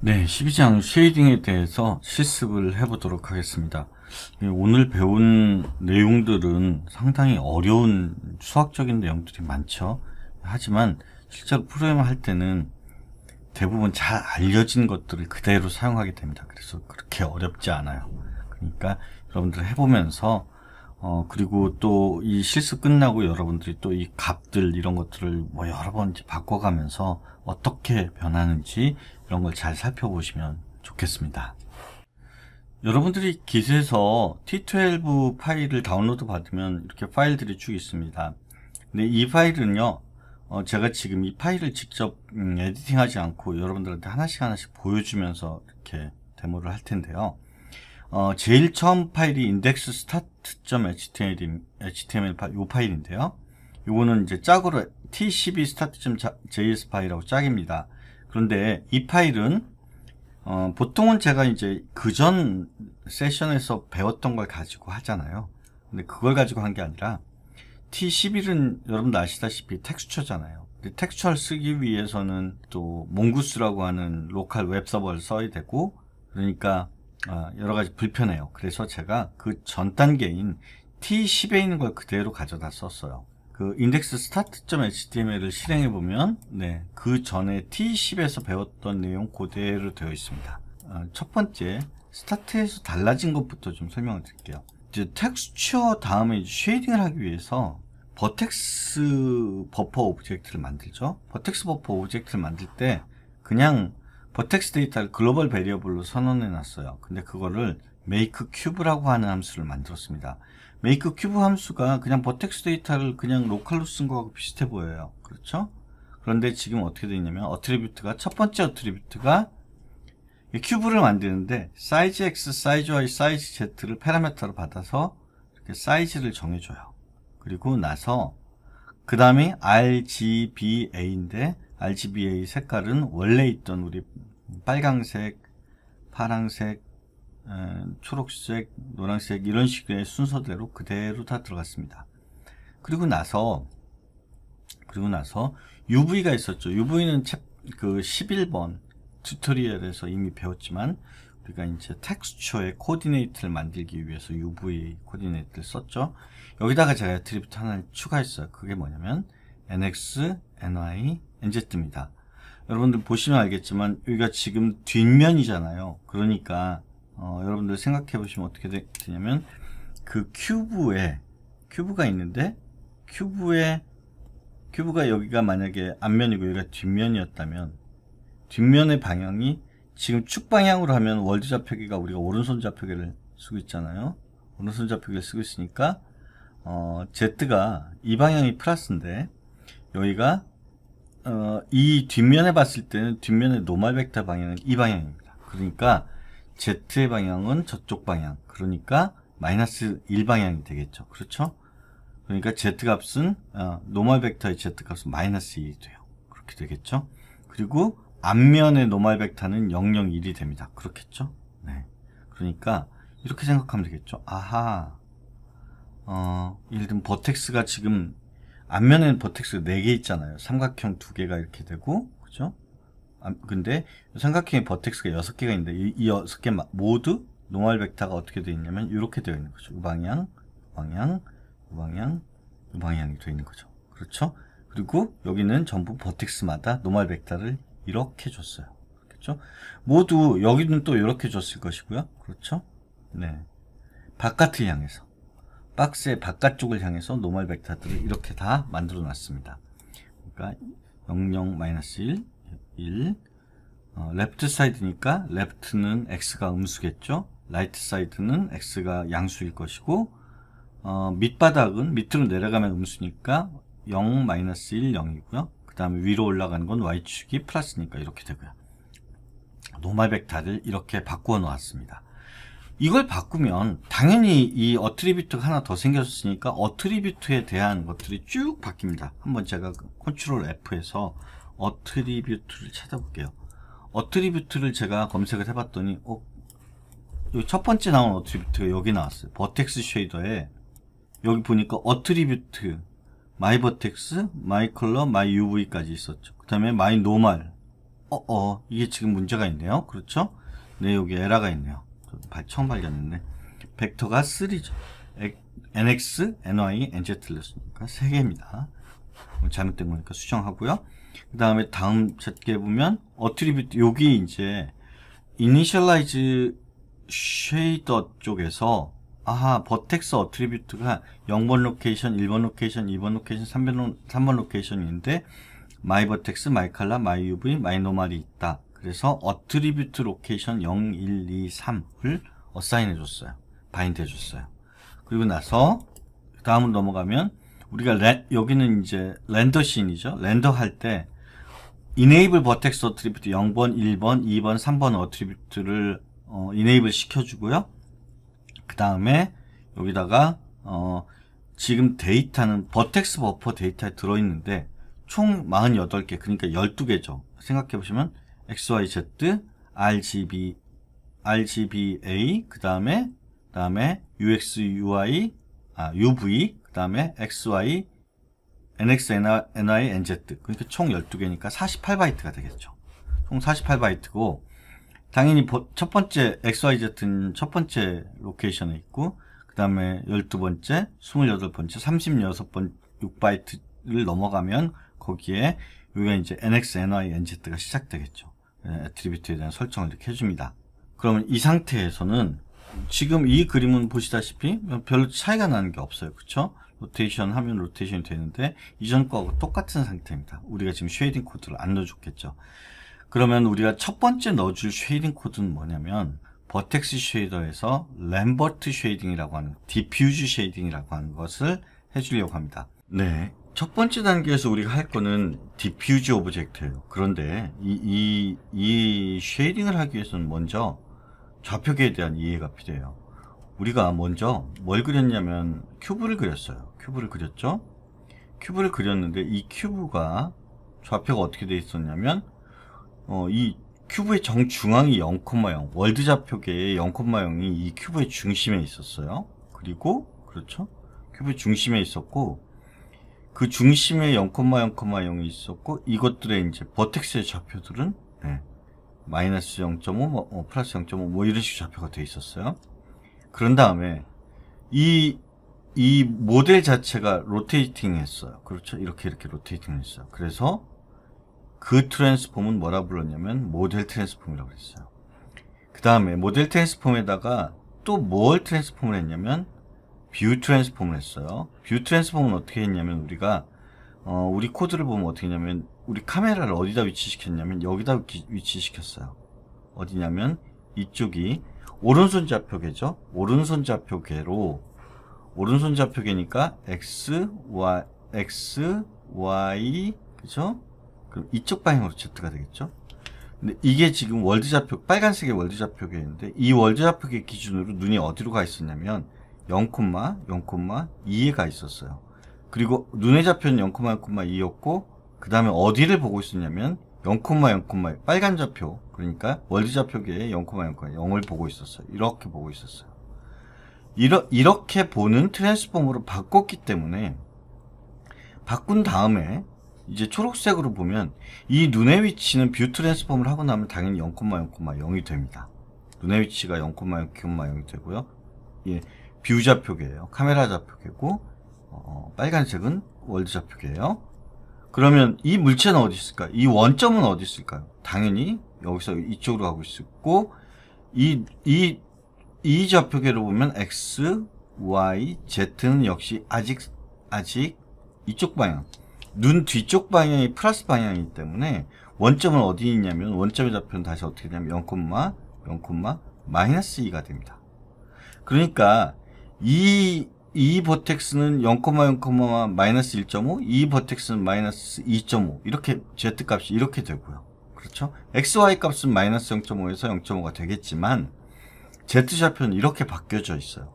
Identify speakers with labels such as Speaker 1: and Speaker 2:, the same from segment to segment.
Speaker 1: 네, 12장 쉐이딩에 대해서 실습을 해보도록 하겠습니다. 예, 오늘 배운 내용들은 상당히 어려운 수학적인 내용들이 많죠. 하지만 실제로 프로그램 을할 때는 대부분 잘 알려진 것들을 그대로 사용하게 됩니다. 그래서 그렇게 어렵지 않아요. 그러니까 여러분들 해보면서 어 그리고 또 이 실습 끝나고 여러분들이 또 이 값들 이런 것들을 뭐 여러 번 이제 바꿔가면서 어떻게 변하는지 이런 걸 잘 살펴보시면 좋겠습니다. 여러분들이 기스에서 T12 파일을 다운로드 받으면 이렇게 파일들이 쭉 있습니다. 근데 이 파일은요, 어 제가 지금 이 파일을 직접 음, 에디팅하지 않고 여러분들한테 하나씩 하나씩 보여주면서 이렇게 데모를 할 텐데요. 어, 제일 처음 파일이 index start.html html 파일, 요 파일인데요. 요거는 이제 짝으로 t12 start.js 파일하고 짝입니다. 그런데 이 파일은 어, 보통은 제가 이제 그전 세션에서 배웠던 걸 가지고 하잖아요. 근데 그걸 가지고 한 게 아니라 T11은 여러분도 아시다시피 텍스처잖아요. 근데 텍스처를 쓰기 위해서는 또 몽구스라고 하는 로컬 웹 서버를 써야 되고 그러니까 아, 여러 가지 불편해요. 그래서 제가 그 전 단계인 T10에 있는 걸 그대로 가져다 썼어요. 그 인덱스 스타트.html을 실행해 보면 네, 그 전에 T10에서 배웠던 내용 그대로 되어 있습니다. 아, 첫 번째 스타트에서 달라진 것부터 좀 설명을 드릴게요. 이제 텍스처 다음에 쉐이딩을 하기 위해서 버텍스 버퍼 오브젝트를 만들죠. 버텍스 버퍼 오브젝트를 만들 때 그냥 버텍스 데이터를 글로벌 베리어블로 선언해 놨어요. 근데 그거를 메이크 큐브라고 하는 함수를 만들었습니다. 메이크 큐브 함수가 그냥 버텍스 데이터를 그냥 로컬로 쓴 거하고 비슷해 보여요. 그렇죠? 그런데 지금 어떻게 되냐면 어트리뷰트가 첫 번째 어트리뷰트가 큐브를 만드는데 사이즈 x, 사이즈 y, 사이즈 z를 파라메터로 받아서 이렇게 사이즈를 정해줘요. 그리고 나서 그 다음에 rgba인데 RGBA 색깔은 원래 있던 우리 빨강색, 파랑색, 어, 초록색, 노란색 이런 식의 순서대로 그대로 다 들어갔습니다. 그리고 나서 그리고 나서 UV가 있었죠. UV는 그 11번 튜토리얼에서 이미 배웠지만 우리가 이제 텍스처의 코디네이트를 만들기 위해서 UV 코디네이트를 썼죠. 여기다가 제가 트리뷰트하나 추가했어요. 그게 뭐냐면 nx, ny, NZ입니다. 여러분들 보시면 알겠지만 여기가 지금 뒷면이잖아요. 그러니까 어, 여러분들 생각해 보시면 어떻게 되냐면 그 큐브에 큐브가 있는데 큐브에 큐브가 여기가 만약에 앞면이고 여기가 뒷면이었다면 뒷면의 방향이 지금 축 방향으로 하면 월드 좌표기가 우리가 오른손 좌표기를 쓰고 있잖아요. 오른손 좌표기를 쓰고 있으니까 어, Z가 이 방향이 플러스인데 여기가 어, 이 뒷면에 봤을 때는 뒷면의 노말 벡터 방향은 이 방향입니다. 그러니까 Z의 방향은 저쪽 방향. 그러니까 마이너스 1방향이 되겠죠. 그렇죠? 그러니까 Z값은 어, 노말 벡터의 Z값은 마이너스 1이 돼요. 그렇게 되겠죠. 그리고 앞면의 노말 벡터는 0, 0, 1이 됩니다. 그렇겠죠? 네. 그러니까 이렇게 생각하면 되겠죠. 아하, 어, 예를 들면 버텍스가 지금 앞면에는 버텍스 4개 있잖아요. 삼각형 2개가 이렇게 되고, 그죠? 아, 근데 삼각형에 버텍스가 6개가 있는데, 이, 이 6개 모두 노멀 벡터가 어떻게 되어 있냐면, 이렇게 되어 있는 거죠. 우 방향, 우 방향, 우 방향, 이 방향이 되어 있는 거죠. 그렇죠? 그리고 여기는 전부 버텍스마다 노멀 벡터를 이렇게 줬어요. 그렇죠? 모두 여기는 또 이렇게 줬을 것이고요. 그렇죠? 네. 바깥을 향해서. 박스의 바깥쪽을 향해서 노멀 벡터들을 이렇게 다 만들어 놨습니다. 그러니까 00, 마 1, 1 어, 레프트 사이드니까 레프트는 x가 음수겠죠. 라이트 사이드는 x가 양수일 것이고 어, 밑바닥은 밑으로 내려가면 음수니까 0, 1, 0이고요. 그 다음에 위로 올라가는 건 y축이 플러스니까 이렇게 되고요. 노멀 벡터를 이렇게 바꾸어 놓았습니다. 이걸 바꾸면 당연히 이 어트리뷰트가 하나 더 생겼으니까 어트리뷰트에 대한 것들이 쭉 바뀝니다. 한번 제가 컨트롤 F에서 어트리뷰트를 찾아볼게요. 어트리뷰트를 제가 검색을 해봤더니 어, 첫 번째 나온 어트리뷰트가 여기 나왔어요. 버텍스 쉐이더에 여기 보니까 어트리뷰트 마이 버텍스, 마이 컬러, 마이 UV까지 있었죠. 그 다음에 마이 노멀 어어 이게 지금 문제가 있네요. 그렇죠? 네 여기 에러가 있네요. 처음 발견했네. 벡터가 3죠. nx, ny, nz 틀렸으니까 3개입니다. 뭐 잘못된 거니까 수정하고요. 그 다음에 다음 책에 보면 어트리뷰트 여기 이제 이니셜라이즈 쉐이더 쪽에서 아하 버텍스 어트리뷰트가 0번 로케이션, 1번 로케이션, 2번 로케이션, 3번, 3번 로케이션인데 마이 버텍스, 마이 칼라, 마이 UV, 마이 노말이 있다. 그래서 어트리뷰트 로케이션 0, 1, 2, 3을 어사인 해줬어요. 바인드 해줬어요. 그리고 나서 다음으로 넘어가면 우리가 레, 여기는 이제 렌더 씬이죠. 렌더 할때 enable vertex attribute 0번, 1번, 2번, 3번 어트리뷰트를 어, enable 시켜주고요. 그 다음에 여기다가 어, 지금 데이터는 버텍스 버퍼 데이터에 들어있는데 총 48개 그러니까 12개죠. 생각해보시면 XYZ, RGB, RGBA, 그 다음에, 그 다음에 UX, UI, 아, UV, 그 다음에 XY, NX, NI, NZ. 그러니까 총 12개니까 48바이트가 되겠죠. 총 48바이트고, 당연히 첫 번째 XYZ는 첫 번째 로케이션에 있고, 그 다음에 12번째, 28번째, 36번, 6바이트를 넘어가면 거기에 여기가 이제 NX, NI, NZ가 시작되겠죠. 애트리뷰트에 대한 설정을 이렇게 해줍니다. 그러면 이 상태에서는 지금 이 그림은 보시다시피 별로 차이가 나는 게 없어요. 그쵸 로테이션 하면 로테이션이 되는데 이전 거하고 똑같은 상태입니다. 우리가 지금 쉐이딩 코드를 안 넣어줬겠죠. 그러면 우리가 첫 번째 넣어줄 쉐이딩 코드는 뭐냐면 버텍스 쉐이더에서 램버트 쉐이딩이라고 하는 디퓨즈 쉐이딩이라고 하는 것을 해주려고 합니다. 네. 첫 번째 단계에서 우리가 할 거는 디퓨즈 오브젝트예요. 그런데 이, 이, 이 쉐이딩을 하기 위해서는 먼저 좌표계에 대한 이해가 필요해요. 우리가 먼저 뭘 그렸냐면 큐브를 그렸어요. 큐브를 그렸죠? 큐브를 그렸는데 이 큐브가 좌표가 어떻게 돼 있었냐면 어, 이 큐브의 정중앙이 0,0 월드 좌표계의 0,0이 이 큐브의 중심에 있었어요. 그리고 그렇죠? 큐브의 중심에 있었고 그 중심에 0,0,0이 있었고 이것들의 이제 버텍스의 좌표들은 네. 마이너스 0.5, 뭐, 어, 플러스 0.5뭐 이런 식으로 좌표가 돼 있었어요. 그런 다음에 이, 이 모델 자체가 로테이팅 했어요. 그렇죠? 이렇게 이렇게 로테이팅 했어요. 그래서 그 트랜스폼은 뭐라 불렀냐면 모델 트랜스폼이라고 그랬어요. 그 다음에 모델 트랜스폼에다가 또 뭘 트랜스폼을 했냐면 뷰 트랜스폼을 했어요. 뷰 트랜스폼은 어떻게 했냐면 우리가 어, 우리 코드를 보면 어떻게 했냐면 우리 카메라를 어디다 위치시켰냐면 여기다 위치시켰어요. 어디냐면 이쪽이 오른손 좌표계죠. 오른손 좌표계로 오른손 좌표계니까 x, y, x, y 그죠? 그럼 이쪽 방향으로 z가 되겠죠? 근데 이게 지금 월드 좌표 빨간색의 월드 좌표계인데 이 월드 좌표계 기준으로 눈이 어디로 가 있었냐면 0,0,2가 있었어요. 그리고 눈에 잡는 0,0,2였고 그 다음에 어디를 보고 있었냐면 0,0,2 빨간 좌표 그러니까 월드 좌표계의 0,0,0 0을 보고 있었어요. 이렇게 보고 있었어요. 이러, 이렇게 보는 트랜스폼으로 바꿨기 때문에 바꾼 다음에 이제 초록색으로 보면 이 눈의 위치는 뷰 트랜스폼을 하고 나면 당연히 0,0,0이 됩니다. 눈의 위치가 0,0,0이 되고요. 예. 뷰 좌표계예요. 카메라 좌표계고 어, 어, 빨간색은 월드 좌표계예요. 그러면 이 물체는 어디 있을까? 이 원점은 어디 있을까요? 당연히 여기서 이쪽으로 가고 있고 이이이 좌표계로 보면 x, y, z는 역시 아직 아직 이쪽 방향 눈 뒤쪽 방향이 플러스 방향이기 때문에 원점은 어디 있냐면 원점의 좌표는 다시 어떻게 되냐면 0, 0, 마이너스 2가 됩니다. 그러니까 이, 이 버텍스는 0,0, 마이너스 1.5, 이 버텍스는 마이너스 2.5. 이렇게 Z값이 이렇게 되고요. 그렇죠? XY 값은 마이너스 0.5에서 0.5가 되겠지만, Z좌표는 이렇게 바뀌어져 있어요.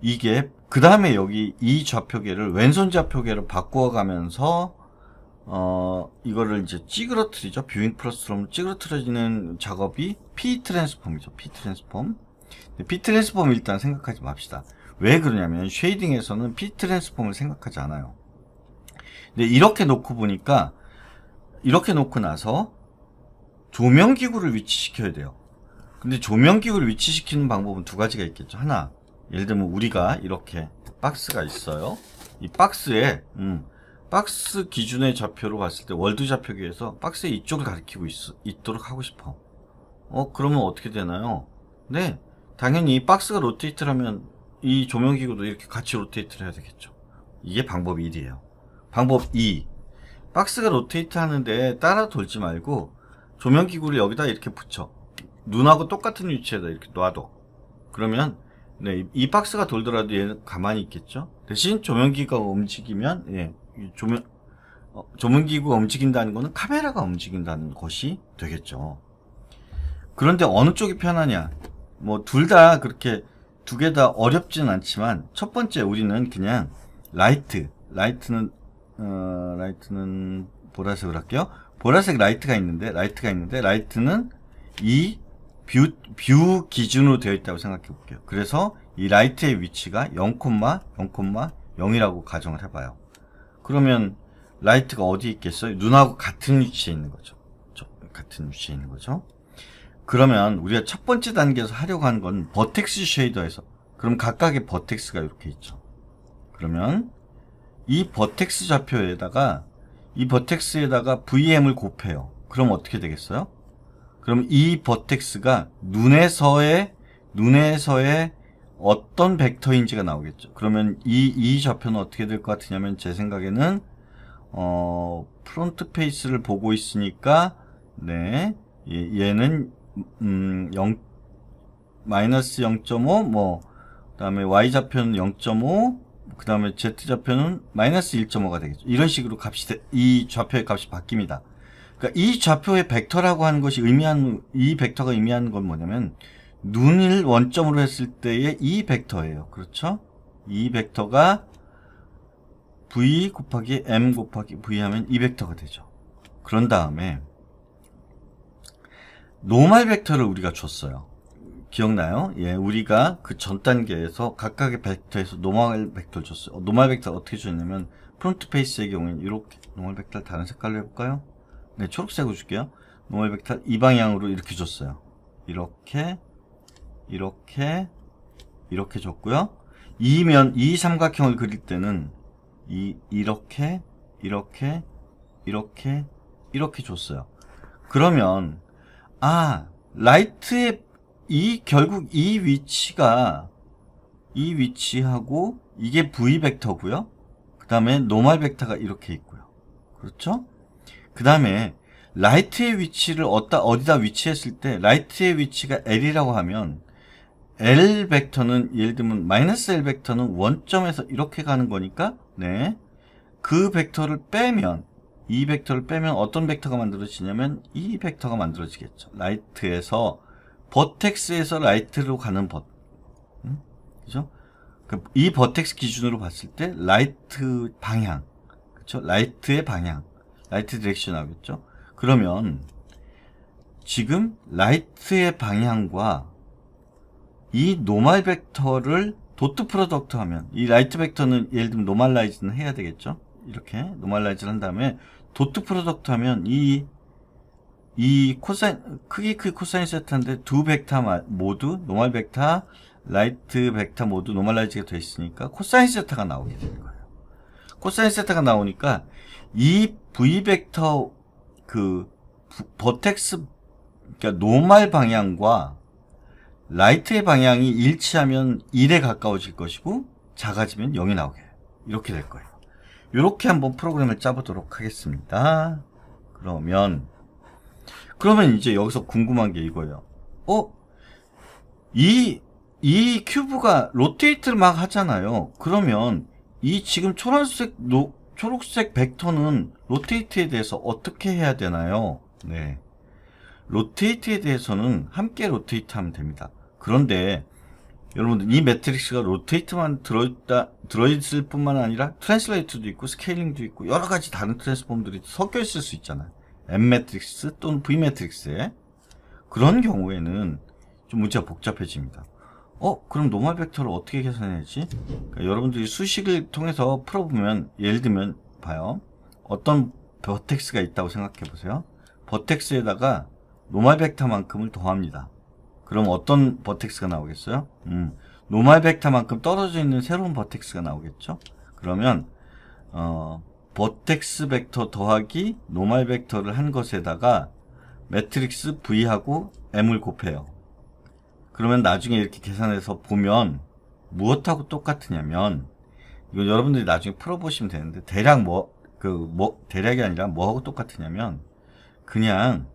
Speaker 1: 이게, 그 다음에 여기 이 좌표계를 왼손 좌표계로 바꾸어가면서, 어, 이거를 이제 찌그러뜨리죠 뷰잉 플러스롬 찌그러뜨려지는 작업이 P 트랜스폼이죠. P 트랜스폼. P 트랜스폼 일단 생각하지 맙시다. 왜 그러냐면 쉐이딩에서는 피 트랜스폼을 생각하지 않아요. 근데 이렇게 놓고 보니까 이렇게 놓고 나서 조명 기구를 위치시켜야 돼요. 근데 조명 기구를 위치시키는 방법은 두 가지가 있겠죠. 하나, 예를 들면 우리가 이렇게 박스가 있어요. 이 박스에 음, 박스 기준의 좌표로 봤을 때 월드 좌표기에서 박스의 이쪽을 가리키고 있, 있도록 하고 싶어. 어 그러면 어떻게 되나요? 네, 당연히 박스가 로테이트라면 이 조명기구도 이렇게 같이 로테이트를 해야 되겠죠 이게 방법 1이에요 방법 2 박스가 로테이트 하는데 따라 돌지 말고 조명기구를 여기다 이렇게 붙여 눈하고 똑같은 위치에다 이렇게 놔둬 그러면 네, 이 박스가 돌더라도 얘는 가만히 있겠죠 대신 조명기구가 움직이면 예, 조명, 어, 조명기구가 움직인다는 것은 카메라가 움직인다는 것이 되겠죠 그런데 어느 쪽이 편하냐 뭐 둘 다 그렇게 두개다어렵진 않지만 첫 번째 우리는 그냥 라이트 라이트는 어, 라이트는 보라색으로 할게요. 보라색 라이트가 있는데 라이트가 있는데 라이트는 이 뷰, 뷰 기준으로 되어 있다고 생각해 볼게요. 그래서 이 라이트의 위치가 0,0,0이라고 가정을 해봐요. 그러면 라이트가 어디 있겠어요? 눈하고 같은 위치에 있는 거죠. 같은 위치에 있는 거죠. 그러면 우리가 첫 번째 단계에서 하려고 하는 건 버텍스 쉐이더에서 그럼 각각의 버텍스가 이렇게 있죠. 그러면 이 버텍스 좌표에다가 이 버텍스에다가 VM을 곱해요. 그럼 어떻게 되겠어요? 그럼 이 버텍스가 눈에서의 눈에서의 어떤 벡터인지가 나오겠죠. 그러면 이, 이 좌표는 어떻게 될 것 같으냐면 제 생각에는 어, 프론트 페이스를 보고 있으니까 네 예, 얘는 음, 0, 마이너스 0.5, 뭐, 그 다음에 y좌표는 0.5, 그 다음에 z좌표는 마이너스 1.5가 되겠죠. 이런 식으로 값이, 이 좌표의 값이 바뀝니다. 그니까이 좌표의 벡터라고 하는 것이 의미하는, 이 벡터가 의미하는 건 뭐냐면, 눈을 원점으로 했을 때의 이 벡터예요. 그렇죠? 이 벡터가 v 곱하기 m 곱하기 v 하면 이 벡터가 되죠. 그런 다음에 노말 벡터를 우리가 줬어요. 기억나요? 예, 우리가 그 전 단계에서 각각의 벡터에서 노말 벡터를 줬어요. 어, 노말 벡터 어떻게 줬냐면 프론트 페이스의 경우에는 이렇게 노말 벡터를 다른 색깔로 해볼까요? 네, 초록색으로 줄게요. 노멀 벡터 이 방향으로 이렇게 줬어요. 이렇게 이렇게 이렇게 줬고요. 이면 이 삼각형을 그릴 때는 이 이렇게 이렇게 이렇게 이렇게 줬어요. 그러면 아, 라이트의 이 결국 이 위치가 이 위치하고 이게 v 벡터고요. 그다음에 노멀 벡터가 이렇게 있고요. 그렇죠? 그다음에 라이트의 위치를 어디다, 어디다 위치했을 때 라이트의 위치가 L이라고 하면 L 벡터는 예를 들면 마이너스 L 벡터는 원점에서 이렇게 가는 거니까 네. 그 벡터를 빼면 이 벡터를 빼면 어떤 벡터가 만들어지냐면 이 벡터가 만들어지겠죠. 라이트에서 버텍스에서 라이트로 가는 버, 음? 그죠? 그러니까 이 버텍스 기준으로 봤을 때 라이트 방향, 그렇죠? 라이트의 방향, 라이트 디렉션 하겠죠 그러면 지금 라이트의 방향과 이 노말 벡터를 도트 프로덕트 하면 이 라이트 벡터는 예를 들면 노말라이즈는 해야 되겠죠? 이렇게 노말라이즈를 한 다음에 도트 프로덕트 하면 이, 이 코사인, 크기 크기 코사인 세트인데두 벡터 모두, 노멀 벡터, 라이트 벡터 모두 노멀라이즈가 되어 있으니까 코사인 세타가 나오게 되는 거예요. 코사인 세타가 나오니까 이 V 벡터 그 버텍스 그러니까 노말 방향과 라이트의 방향이 일치하면 1에 가까워질 것이고 작아지면 0이 나오게 이렇게 될 거예요. 이렇게 한번 프로그램을 짜보도록 하겠습니다. 그러면 그러면 이제 여기서 궁금한 게 이거예요. 어? 이, 이 큐브가 로테이트를 막 하잖아요. 그러면 이 지금 초록색, 노, 초록색 벡터는 로테이트에 대해서 어떻게 해야 되나요? 네. 로테이트에 대해서는 함께 로테이트 하면 됩니다. 그런데 여러분들 이 매트릭스가 로테이트만 들어있다, 들어있을 뿐만 아니라 트랜슬레이트도 있고 스케일링도 있고 여러가지 다른 트랜스폼들이 섞여있을 수 있잖아요 M 매트릭스 또는 V 매트릭스에 그런 경우에는 좀 문제가 복잡해집니다 어? 그럼 노멀 벡터를 어떻게 계산해야지? 그러니까 여러분들이 수식을 통해서 풀어보면 예를 들면 봐요 어떤 버텍스가 있다고 생각해 보세요 버텍스에다가 노멀 벡터만큼을 더합니다 그럼 어떤 버텍스가 나오겠어요? 음, 노말 벡터만큼 떨어져 있는 새로운 버텍스가 나오겠죠? 그러면 어, 버텍스 벡터 더하기 노말 벡터를 한 것에다가 매트릭스 V하고 M을 곱해요. 그러면 나중에 이렇게 계산해서 보면 무엇하고 똑같으냐면 이거 여러분들이 나중에 풀어보시면 되는데 대략 뭐, 그, 뭐, 대략이 아니라 뭐하고 똑같으냐면 그냥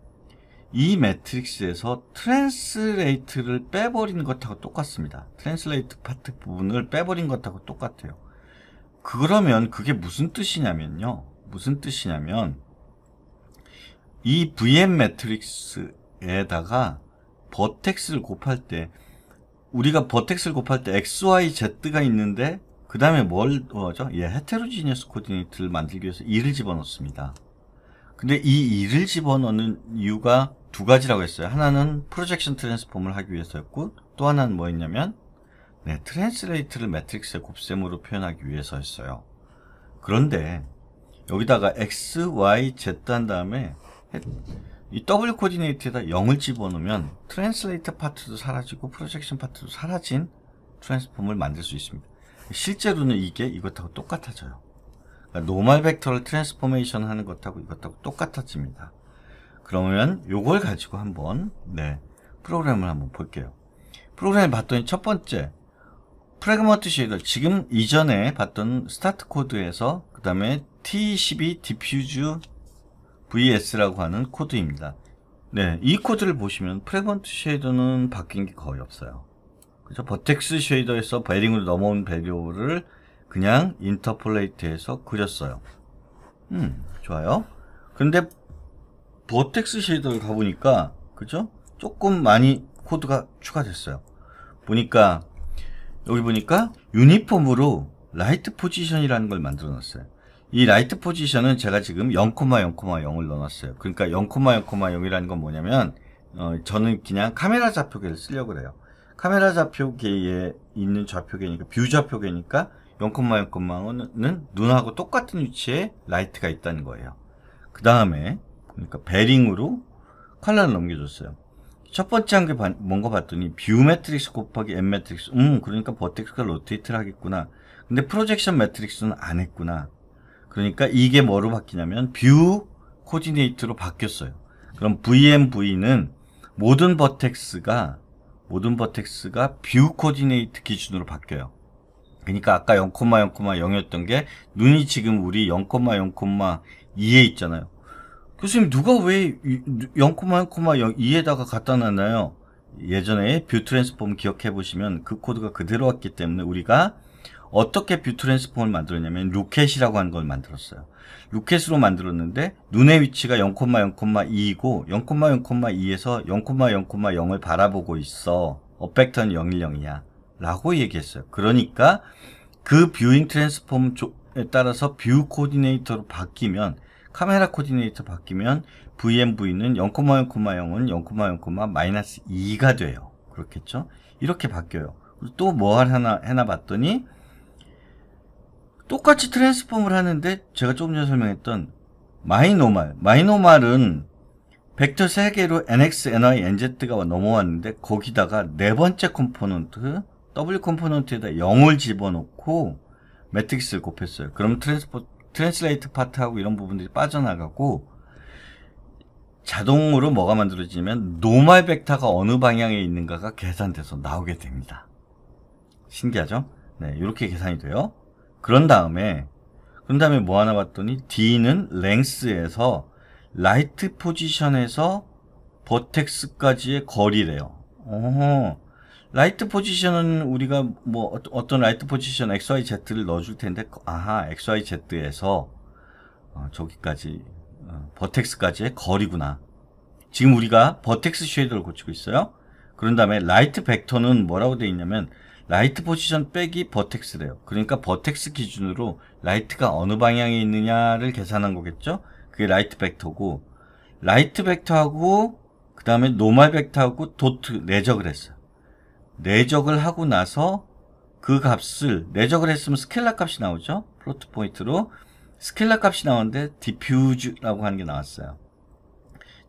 Speaker 1: 이 매트릭스에서 트랜스레이트를 빼버린 것하고 똑같습니다. 트랜스레이트 파트 부분을 빼버린 것하고 똑같아요. 그러면 그게 무슨 뜻이냐면요. 무슨 뜻이냐면 이 VM 매트릭스에다가 버텍스를 곱할 때 우리가 버텍스를 곱할 때 x, y, z가 있는데 그 다음에 뭘 뭐죠? 어, 예, 헤테로지니어스 코디네이트를 만들기 위해서 2를 집어넣습니다. 근데 이 2를 집어넣는 이유가 두 가지라고 했어요. 하나는 프로젝션 트랜스폼을 하기 위해서였고 또 하나는 뭐였냐면 네, 트랜스레이트를 매트릭스의 곱셈으로 표현하기 위해서였어요. 그런데 여기다가 x, y, z 한 다음에 이 W 코디네이트에다 0을 집어넣으면 트랜스레이터 파트도 사라지고 프로젝션 파트도 사라진 트랜스폼을 만들 수 있습니다. 실제로는 이게 이것하고 똑같아져요. 그러니까 노멀 벡터를 트랜스포메이션 하는 것하고 이것하고 똑같아집니다. 그러면 요걸 가지고 한번 네 프로그램을 한번 볼게요. 프로그램을 봤더니 첫 번째 프레그먼트 쉐이더 지금 이전에 봤던 스타트 코드에서 그 다음에 T12 디퓨즈 VS라고 하는 코드입니다. 네, 이 코드를 보시면 프레그먼트 쉐이더는 바뀐 게 거의 없어요. 그래서 버텍스 쉐이더에서 베링으로 넘어온 배려를 그냥 인터폴레이트해서 그렸어요. 음, 좋아요. 근데 버텍스 쉐이더를 가보니까 그죠? 조금 많이 코드가 추가됐어요. 보니까 여기 보니까 유니폼으로 라이트 포지션이라는 걸 만들어 놨어요. 이 라이트 포지션은 제가 지금 0,0,0을 넣어놨어요. 그러니까 0,0,0이라는 건 뭐냐면 어, 저는 그냥 카메라 좌표계를 쓰려고 그래요. 카메라 좌표계에 있는 좌표계니까 뷰 좌표계니까 0,0,0은 눈하고 똑같은 위치에 라이트가 있다는 거예요. 그 다음에 그러니까 베링으로 칼라를 넘겨줬어요. 첫 번째 한 게 뭔가 봤더니 뷰 매트릭스 곱하기 M 매트릭스 음 그러니까 버텍스가 로테이트를 하겠구나 근데 프로젝션 매트릭스는 안 했구나 그러니까 이게 뭐로 바뀌냐면 뷰 코디네이트로 바뀌었어요 그럼 VMV는 모든 버텍스가 모든 버텍스가 뷰 코디네이트 기준으로 바뀌어요 그러니까 아까 0,0,0이었던 게 눈이 지금 우리 0,0,2에 있잖아요 교수님 누가 왜 0,1,2에다가 갖다 놨나요? 예전에 뷰 트랜스폼 기억해 보시면 그 코드가 그대로 왔기 때문에 우리가 어떻게 뷰 트랜스폼을 만들었냐면 루켓이라고 하는 걸 만들었어요. 루켓으로 만들었는데 눈의 위치가 0,0,2이고 0,0,2에서 0,0,0을 바라보고 있어. 업벡터는 010이야. 라고 얘기했어요. 그러니까 그 뷰잉 트랜스폼에 따라서 뷰 코디네이터로 바뀌면 카메라 코디네이터 바뀌면 VMV는 0,0,0은 0,0,-2가 돼요. 그렇겠죠? 이렇게 바뀌어요. 또 뭐 하나 해나 봤더니 똑같이 트랜스폼을 하는데 제가 조금 전에 설명했던 마이노말, 마이노말은 벡터 3개로 NX, NY, NZ가 넘어왔는데 거기다가 네 번째 컴포넌트 W 컴포넌트에다 0을 집어넣고 매트릭스를 곱했어요. 그럼 트랜스포 트랜스레이트 파트하고 이런 부분들이 빠져나가고 자동으로 뭐가 만들어지면 노말 벡터가 어느 방향에 있는가가 계산돼서 나오게 됩니다. 신기하죠? 네, 이렇게 계산이 돼요. 그런 다음에 그런 다음에 뭐 하나 봤더니 D는 랭스에서 라이트 포지션에서 버텍스까지의 거리래요. 어허. 라이트 포지션은 우리가 뭐 어떤 라이트 포지션 XYZ를 넣어줄 텐데 아하 XYZ에서 어, 저기까지 어, 버텍스까지의 거리구나 지금 우리가 버텍스 쉐이더를 고치고 있어요 그런 다음에 라이트 벡터는 뭐라고 되어 있냐면 라이트 포지션 빼기 버텍스래요 그러니까 버텍스 기준으로 라이트가 어느 방향에 있느냐를 계산한 거겠죠 그게 라이트 벡터고 라이트 벡터하고 그 다음에 노말 벡터하고 도트 내적을 했어요 내적을 하고 나서 그 값을 내적을 했으면 스케일러 값이 나오죠. 플로트 포인트로 스케일러 값이 나오는데 디퓨즈라고 하는 게 나왔어요.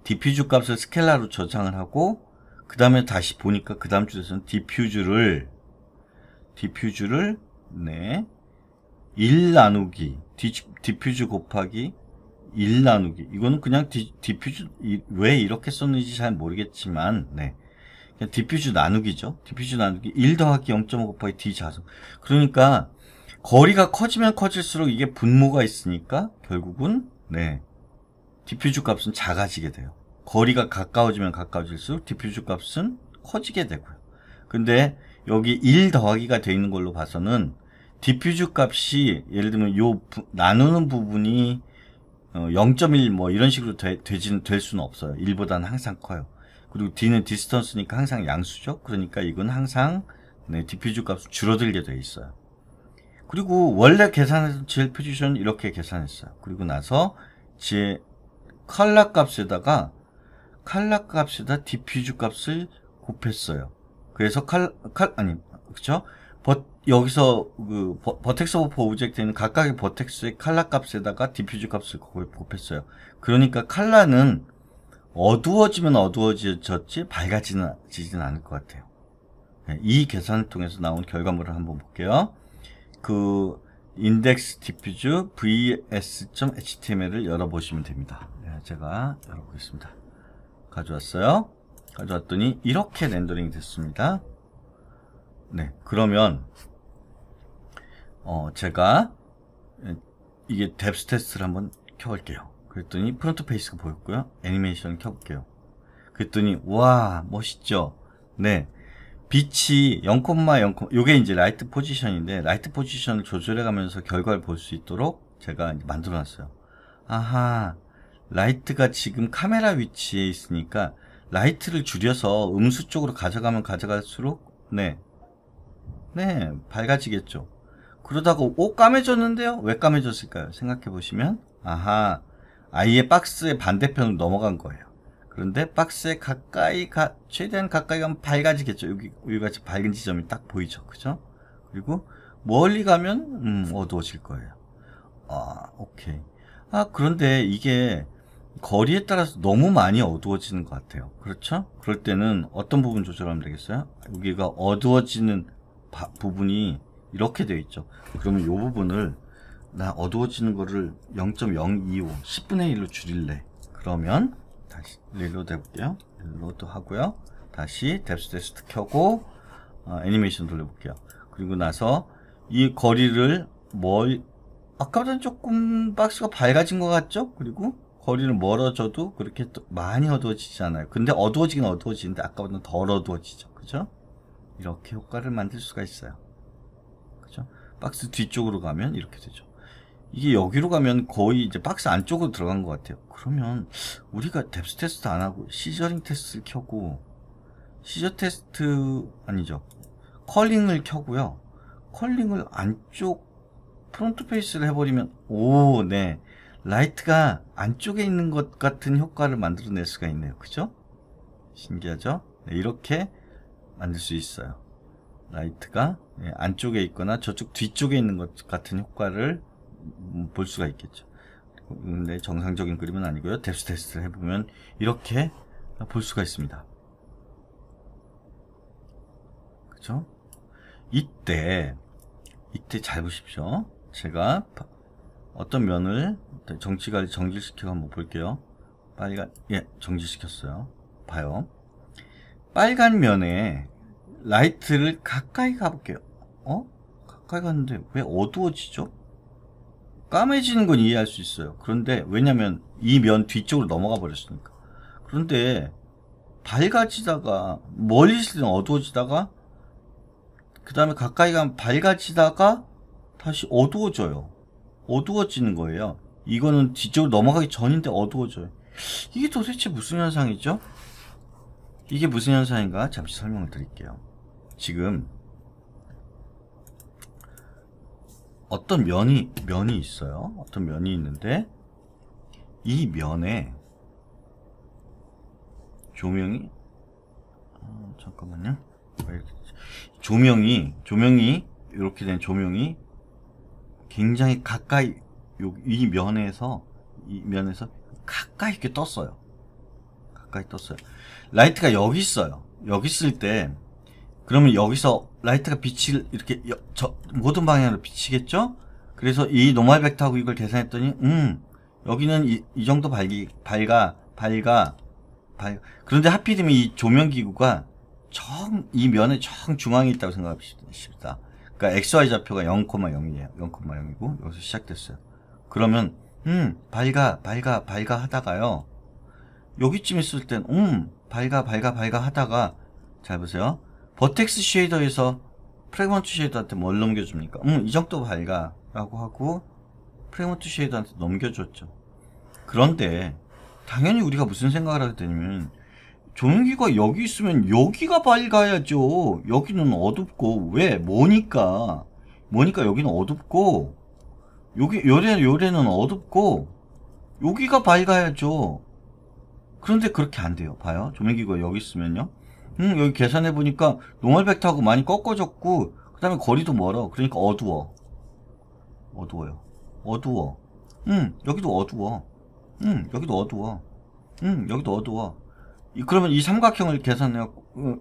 Speaker 1: 디퓨즈 값을 스케일러로 저장을 하고 그 다음에 다시 보니까 그 다음 주에서는 디퓨즈를 디퓨즈를 네1 나누기 디, 디퓨즈 곱하기 1 나누기 이거는 그냥 디, 디퓨즈 왜 이렇게 썼는지 잘 모르겠지만 네 디퓨즈 나누기죠. 디퓨즈 나누기 1 더하기 0.5 곱하기 D 좌석. 그러니까 거리가 커지면 커질수록 이게 분모가 있으니까 결국은 네 디퓨즈 값은 작아지게 돼요. 거리가 가까워지면 가까워질수록 디퓨즈 값은 커지게 되고요. 근데 여기 1 더하기가 돼 있는 걸로 봐서는 디퓨즈 값이 예를 들면 요 부, 나누는 부분이 0.1뭐 어, 이런 식으로 되, 되진, 될 수는 없어요. 1보다는 항상 커요. 그리고 D는 디스턴스니까 항상 양수죠. 그러니까 이건 항상 네, 디퓨즈 값이 줄어들게 돼 있어요. 그리고 원래 계산했던 GL 포지션 이렇게 계산했어요. 그리고 나서 제 컬러 값에다가 컬러 값에다 디퓨즈 값을 곱했어요. 그래서 칼, 칼 아니 그쵸? 버, 여기서 그 버, 텍스 오브 오브젝트는 각각의 버텍스의 칼라 값에다가 디퓨즈 값을 곱했어요. 그러니까 칼라는 어두워지면 어두워졌지 밝아지지는 않을 것 같아요. 네, 이 계산을 통해서 나온 결과물을 한번 볼게요. 그 인덱스 디퓨즈 vs.html을 열어보시면 됩니다. 네, 제가 열어보겠습니다. 가져왔어요. 가져왔더니 이렇게 렌더링이 됐습니다. 네, 그러면 어, 제가 이게 뎁스 테스트를 한번 켜볼게요. 그랬더니 프론트 페이스가 보였고요. 애니메이션 켜볼게요. 그랬더니 와 멋있죠? 네. 빛이 0,0, 요게 이제 라이트 포지션인데 라이트 포지션을 조절해 가면서 결과를 볼 수 있도록 제가 만들어 놨어요. 아하. 라이트가 지금 카메라 위치에 있으니까 라이트를 줄여서 음수 쪽으로 가져가면 가져갈수록 네. 네, 밝아지겠죠. 그러다가 오 까매졌는데요. 왜 까매졌을까요? 생각해 보시면 아하. 아예 박스의 반대편으로 넘어간 거예요. 그런데 박스에 가까이 가, 최대한 가까이 가면 밝아지겠죠. 여기 우유같이 밝은 지점이 딱 보이죠. 그죠? 그리고 멀리 가면 음, 어두워질 거예요. 아, 오케이. 아, 그런데 이게 거리에 따라서 너무 많이 어두워지는 것 같아요. 그렇죠? 그럴 때는 어떤 부분 조절하면 되겠어요? 여기가 어두워지는 바, 부분이 이렇게 되어 있죠. 그러면 이 부분을 나 어두워지는 거를 0.025 10분의 1로 줄일래 그러면 다시 릴로드 해볼게요 릴로드 하고요 다시 뎁스 테스트 켜고 어, 애니메이션 돌려볼게요 그리고 나서 이 거리를 멀 아까 보다는 조금 박스가 밝아진 것 같죠? 그리고 거리를 멀어져도 그렇게 많이 어두워지지 않아요. 근데 어두워지긴 어두워지는데 아까보다 는덜 어두워지죠. 그죠? 이렇게 효과를 만들 수가 있어요. 그죠? 박스 뒤쪽으로 가면 이렇게 되죠. 이게 여기로 가면 거의 이제 박스 안쪽으로 들어간 것 같아요. 그러면 우리가 뎁스 테스트 안 하고 시저링 테스트를 켜고 시저 테스트 아니죠. 컬링을 켜고요. 컬링을 안쪽 프론트 페이스를 해버리면 오, 네. 라이트가 안쪽에 있는 것 같은 효과를 만들어낼 수가 있네요. 그죠? 신기하죠? 네, 이렇게 만들 수 있어요. 라이트가 네, 안쪽에 있거나 저쪽 뒤쪽에 있는 것 같은 효과를 볼 수가 있겠죠. 근데 정상적인 그림은 아니고요. 뎁스 테스트를 해보면 이렇게 볼 수가 있습니다. 그죠? 이때 이때 잘 보십시오. 제가 어떤 면을 정치가 정지시켜 한번 볼게요. 빨간 예 정지시켰어요. 봐요. 빨간 면에 라이트를 가까이 가볼게요. 어? 가까이 갔는데 왜 어두워지죠? 까매지는 건 이해할 수 있어요. 그런데 왜냐면 이 면 뒤쪽으로 넘어가 버렸으니까. 그런데 밝아지다가 멀리 있을 때는 어두워지다가 그 다음에 가까이 가면 밝아지다가 다시 어두워져요. 어두워지는 거예요. 이거는 뒤쪽으로 넘어가기 전인데 어두워져요. 이게 도대체 무슨 현상이죠? 이게 무슨 현상인가? 잠시 설명을 드릴게요. 지금 어떤 면이 면이 있어요. 어떤 면이 있는데 이 면에 조명이 어, 잠깐만요. 아, 조명이 조명이 이렇게 된 조명이 굉장히 가까이 이 면에서 이 면에서 가까이 이렇게 떴어요. 가까이 떴어요. 라이트가 여기 있어요. 여기 있을 때 그러면 여기서 라이트가 빛을 이렇게 여, 저, 모든 방향으로 비치겠죠? 그래서 이 노멀 벡터하고 이걸 계산했더니 음 여기는 이, 이 정도 밝기, 밝아 밝아 밝아 그런데 하필이면 이 조명기구가 정, 이 면의 정 중앙에 있다고 생각합시다. 그러니까 XY 좌표가 0,0이에요. 0,0이고 여기서 시작됐어요. 그러면 음 밝아 밝아 밝아 하다가요 여기쯤 있을 땐음 밝아 밝아 밝아 하다가 잘 보세요. 버텍스 쉐이더에서 프레그먼트 쉐이더한테 뭘 뭐 넘겨줍니까? 음, 이 정도 밝아 라고 하고 프레그먼트 쉐이더한테 넘겨줬죠 그런데 당연히 우리가 무슨 생각을 하게 되냐면 조명기가 여기 있으면 여기가 밝아야죠 여기는 어둡고 왜? 뭐니까 뭐니까 여기는 어둡고 여기 요래 요래는 어둡고 여기가 밝아야죠 그런데 그렇게 안 돼요 봐요 조명기가 여기 있으면요 음, 여기 계산해 보니까 농활백타하고 많이 꺾어졌고 그 다음에 거리도 멀어 그러니까 어두워 어두워요 어두워 음 여기도 어두워 음 여기도 어두워 음 여기도 어두워 이, 그러면 이 삼각형을 계산해요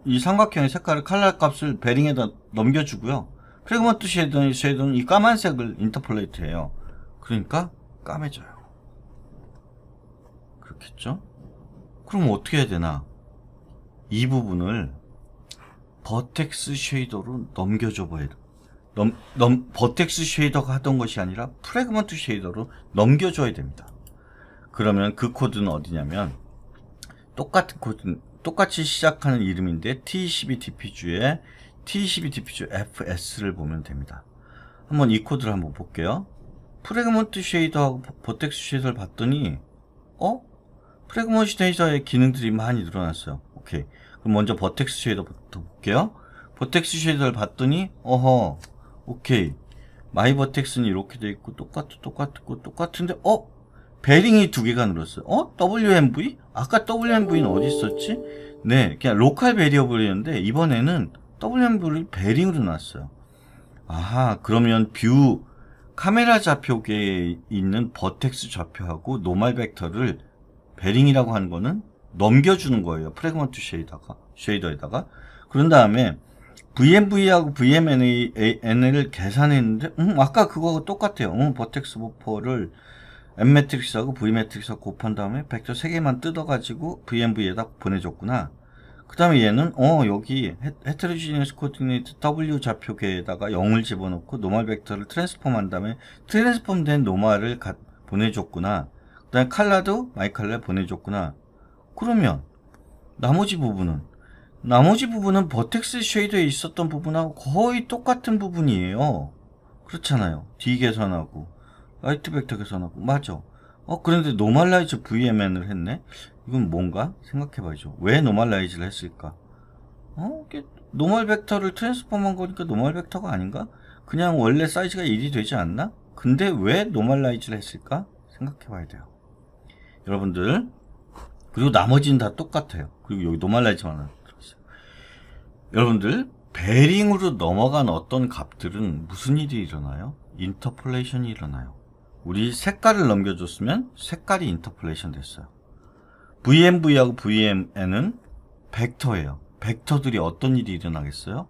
Speaker 1: 이 삼각형의 색깔을 칼라 값을 베링에다 넘겨주고요 크레그먼트 쉐이더는 쉐이더는 이 까만색을 인터폴레이트 해요 그러니까 까매져요 그렇겠죠? 그럼 어떻게 해야 되나? 이 부분을 버텍스 쉐이더로 넘겨줘 봐야 돼. 넘, 버텍스 쉐이더가 하던 것이 아니라 프레그먼트 쉐이더로 넘겨줘야 됩니다. 그러면 그 코드는 어디냐면 똑같은 코드, 똑같이 시작하는 이름인데 T12TPG에 T12TPG FS를 보면 됩니다. 한번 이 코드를 한번 볼게요. 프레그먼트 쉐이더하고 버텍스 쉐이더를 봤더니 어? 프레그먼트 쉐이더의 기능들이 많이 늘어났어요. 오케이. 그럼 먼저 버텍스 쉐이더부터 볼게요. 버텍스 쉐이더를 봤더니 어허 오케이 마이 버텍스는 이렇게 돼 있고 똑같고 똑같고 똑같은데 어? 베링이 두 개가 늘었어요. 어? WMV? 아까 WMV는 어디 있었지? 네, 그냥 로컬 베리어블이었는데 이번에는 WMV를 베링으로 놨어요. 아하, 그러면 뷰 카메라 좌표계에 있는 버텍스 좌표하고 노말 벡터를 베링이라고 하는 거는 넘겨주는 거예요. 프레그먼트 쉐이더가, 쉐이더에다가. 그런 다음에 VMV하고 VMN을 계산했는데, 음, 아까 그거하고 똑같아요. 음, 버텍스 버퍼를 M 매트릭스하고 V 매트릭스하고 곱한 다음에 벡터 3개만 뜯어가지고 VMV에다 보내줬구나. 그 다음에 얘는 어 여기 헤트로지니어스 코디네이트 W 좌표계에다가 0을 집어넣고 노멀 벡터를 트랜스폼한 다음에 트랜스폼된 노멀을 보내줬구나. 그 다음에 칼라도 마이 칼라 보내줬구나. 그러면 나머지 부분은 나머지 부분은 버텍스 쉐이더에 있었던 부분하고 거의 똑같은 부분이에요 그렇잖아요 D 계산하고 라이트 벡터 계산하고 맞아 어 그런데 노멀라이즈 VMN을 했네 이건 뭔가 생각해봐야죠 왜 노멀라이즈를 했을까 어? 노멀 벡터를 트랜스폼한 거니까 노멀 벡터가 아닌가? 그냥 원래 사이즈가 1이 되지 않나? 근데 왜 노멀라이즈를 했을까? 생각해 봐야 돼요. 여러분들 그리고 나머지는 다 똑같아요. 그리고 여기 노말라이즈만 여러분들 베링으로 넘어간 어떤 값들은 무슨 일이 일어나요? 인터폴레이션이 일어나요. 우리 색깔을 넘겨줬으면 색깔이 인터폴레이션 됐어요. VMV하고 VMN은 벡터예요. 벡터들이 어떤 일이 일어나겠어요?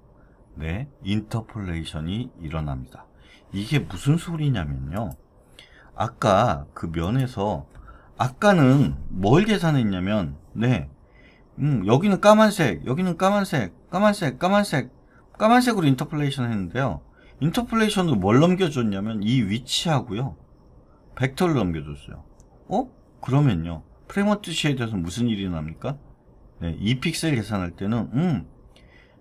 Speaker 1: 네, 인터폴레이션이 일어납니다. 이게 무슨 소리냐면요. 아까 그 면에서 아까는 뭘 계산했냐면 네 음, 여기는 까만색 여기는 까만색 까만색 까만색 까만색으로 인터플레이션 했는데요 인터플레이션으뭘 넘겨줬냐면 이 위치하고요 벡터를 넘겨줬어요 어? 그러면요 프레머트 시에대해서 무슨 일이 납니까? 네, 이 픽셀 계산할 때는 음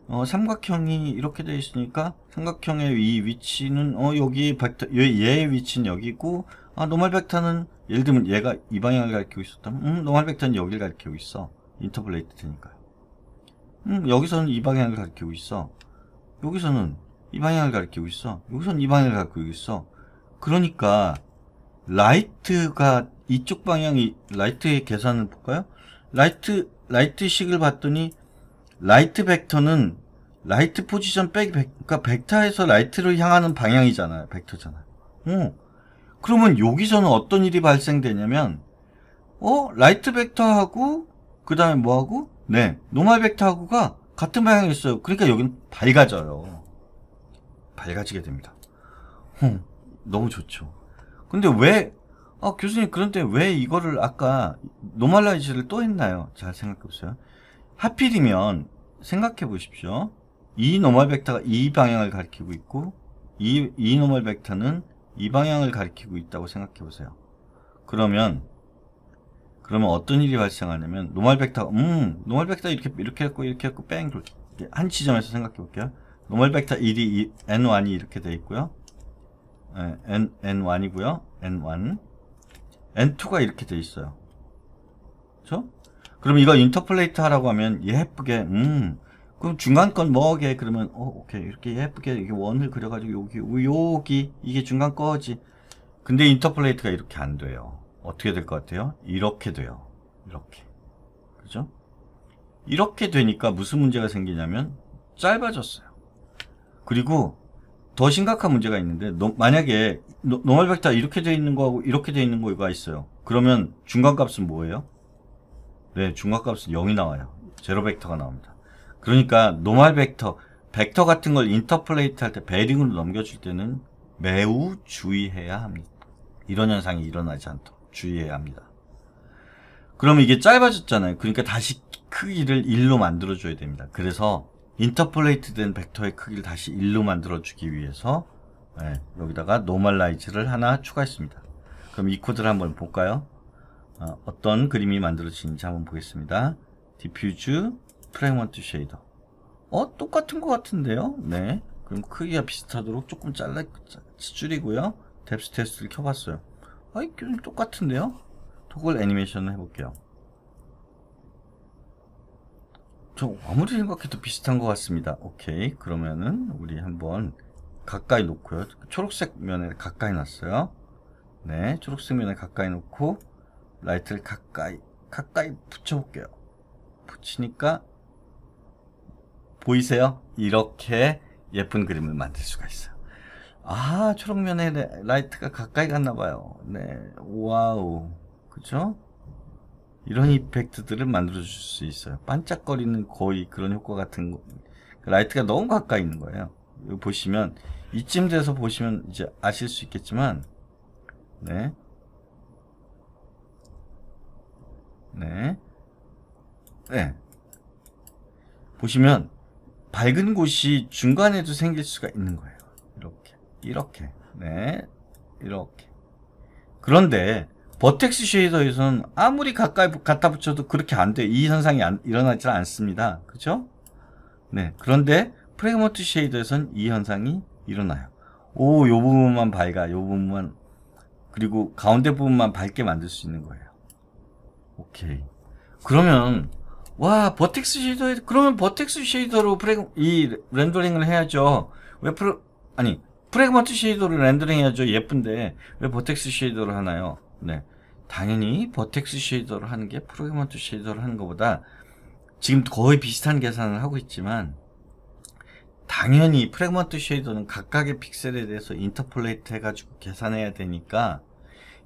Speaker 1: 어, 삼각형이 이렇게 되어 있으니까 삼각형의 이 위치는 어 여기 벡터 얘의 위치는 여기고 아 노멀 벡터는 예를 들면 얘가 이 방향을 가리키고 있었다면 음 노멀 벡터는 여기를 가리키고 있어 인터폴레이트 되니까요 음 여기서는 이 방향을 가리키고 있어 여기서는 이 방향을 가리키고 있어 여기서는 이 방향을 가리키고 있어 그러니까 라이트가 이쪽 방향이 라이트의 계산을 볼까요? 라이트 라이트식을 봤더니 라이트 벡터는 라이트 포지션 빼기 그러니까 벡터에서 라이트를 향하는 방향이잖아요. 벡터잖아요. 어. 그러면 여기서는 어떤 일이 발생되냐면 어? 라이트 벡터하고 그 다음에 뭐하고? 네, 노멀 벡터하고가 같은 방향이있어요 그러니까 여기는 밝아져요. 밝아지게 됩니다. 흠, 너무 좋죠. 근데 왜, 아, 교수님, 그런데 왜 이거를 아까 노멀라이즈를 또 했나요? 잘 생각해 보세요. 하필이면 생각해 보십시오. 이 노멀 벡터가 이 방향을 가리키고 있고, 이, 이 노멀 벡터는 이 방향을 가리키고 있다고 생각해 보세요. 그러면 그러면 어떤 일이 발생하냐면 노말 벡터 음 노말 벡터 이렇게 이렇게 했고 이렇게 했고 뺑한 지점에서 생각해 볼게요. 노멀 벡터 1이 n1이 이렇게 돼 있고요. 예, n n1이고요. n1 n2가 이렇게 돼 있어요. 그렇죠? 그럼 이거 인터플레이트 하라고 하면 예쁘게 음 그럼 중간 건 뭐게 그러면 어 오케이 이렇게 예쁘게 이게 원을 그려가지고 여기 여기 이게 중간 거지 근데 인터폴레이트가 이렇게 안 돼요 어떻게 될 것 같아요? 이렇게 돼요 이렇게 그죠? 이렇게 되니까 무슨 문제가 생기냐면 짧아졌어요 그리고 더 심각한 문제가 있는데 노, 만약에 노, 노멀 벡터 이렇게 돼 있는 거하고 이렇게 돼 있는 거가 있어요 그러면 중간값은 뭐예요? 네 중간값은 0이 나와요 제로 벡터가 나옵니다 그러니까 노말 벡터, 벡터 같은 걸 인터플레이트 할 때 베링으로 넘겨줄 때는 매우 주의해야 합니다. 이런 현상이 일어나지 않도록 주의해야 합니다. 그럼 이게 짧아졌잖아요. 그러니까 다시 크기를 1로 만들어줘야 됩니다. 그래서 인터플레이트된 벡터의 크기를 다시 1로 만들어주기 위해서 네, 여기다가 노멀라이즈를 하나 추가했습니다. 그럼 이 코드를 한번 볼까요? 어, 떤 그림이 만들어지는지 한번 보겠습니다. 디퓨즈 프레임먼트 쉐이더 어? 똑같은 것 같은데요? 네 그럼 크기가 비슷하도록 조금 잘라 줄이고요 뎁스 테스트를 켜봤어요 아이 좀 똑같은데요? 토글 애니메이션을 해볼게요 저 아무리 생각해도 비슷한 것 같습니다 오케이 그러면은 우리 한번 가까이 놓고요 초록색 면에 가까이 놨어요 네 초록색 면에 가까이 놓고 라이트를 가까이 가까이 붙여볼게요 붙이니까 보이세요? 이렇게 예쁜 그림을 만들 수가 있어요. 아, 초록면에 라이트가 가까이 갔나 봐요. 네, 와우. 그죠? 이런 이펙트들을 만들어 줄 수 있어요. 반짝거리는 거의 그런 효과 같은 거. 그러니까 라이트가 너무 가까이 있는 거예요. 보시면 이쯤 돼서 보시면 이제 아실 수 있겠지만 네. 네. 네. 보시면 밝은 곳이 중간에도 생길 수가 있는 거예요. 이렇게, 이렇게, 네, 이렇게. 그런데 버텍스 쉐이더에서는 아무리 가까이 갖다 붙여도 그렇게 안 돼. 이 현상이 안, 일어나질 않습니다. 그죠? 네. 그런데 프레그먼트 쉐이더에서는 이 현상이 일어나요. 오, 요 부분만 밝아. 요 부분만. 그리고 가운데 부분만 밝게 만들 수 있는 거예요. 오케이. 그러면 와 버텍스 쉐이더 그러면 버텍스 쉐이더로 프레그 이 렌더링을 해야죠 왜 프로 아니 프레그먼트 쉐이더를 렌더링 해야죠 예쁜데 왜 버텍스 쉐이더를 하나요 네 당연히 버텍스 쉐이더를 하는 게 프레그먼트 쉐이더를 하는 것보다 지금 거의 비슷한 계산을 하고 있지만 당연히 프레그먼트 쉐이더는 각각의 픽셀에 대해서 인터폴레이트 해가지고 계산해야 되니까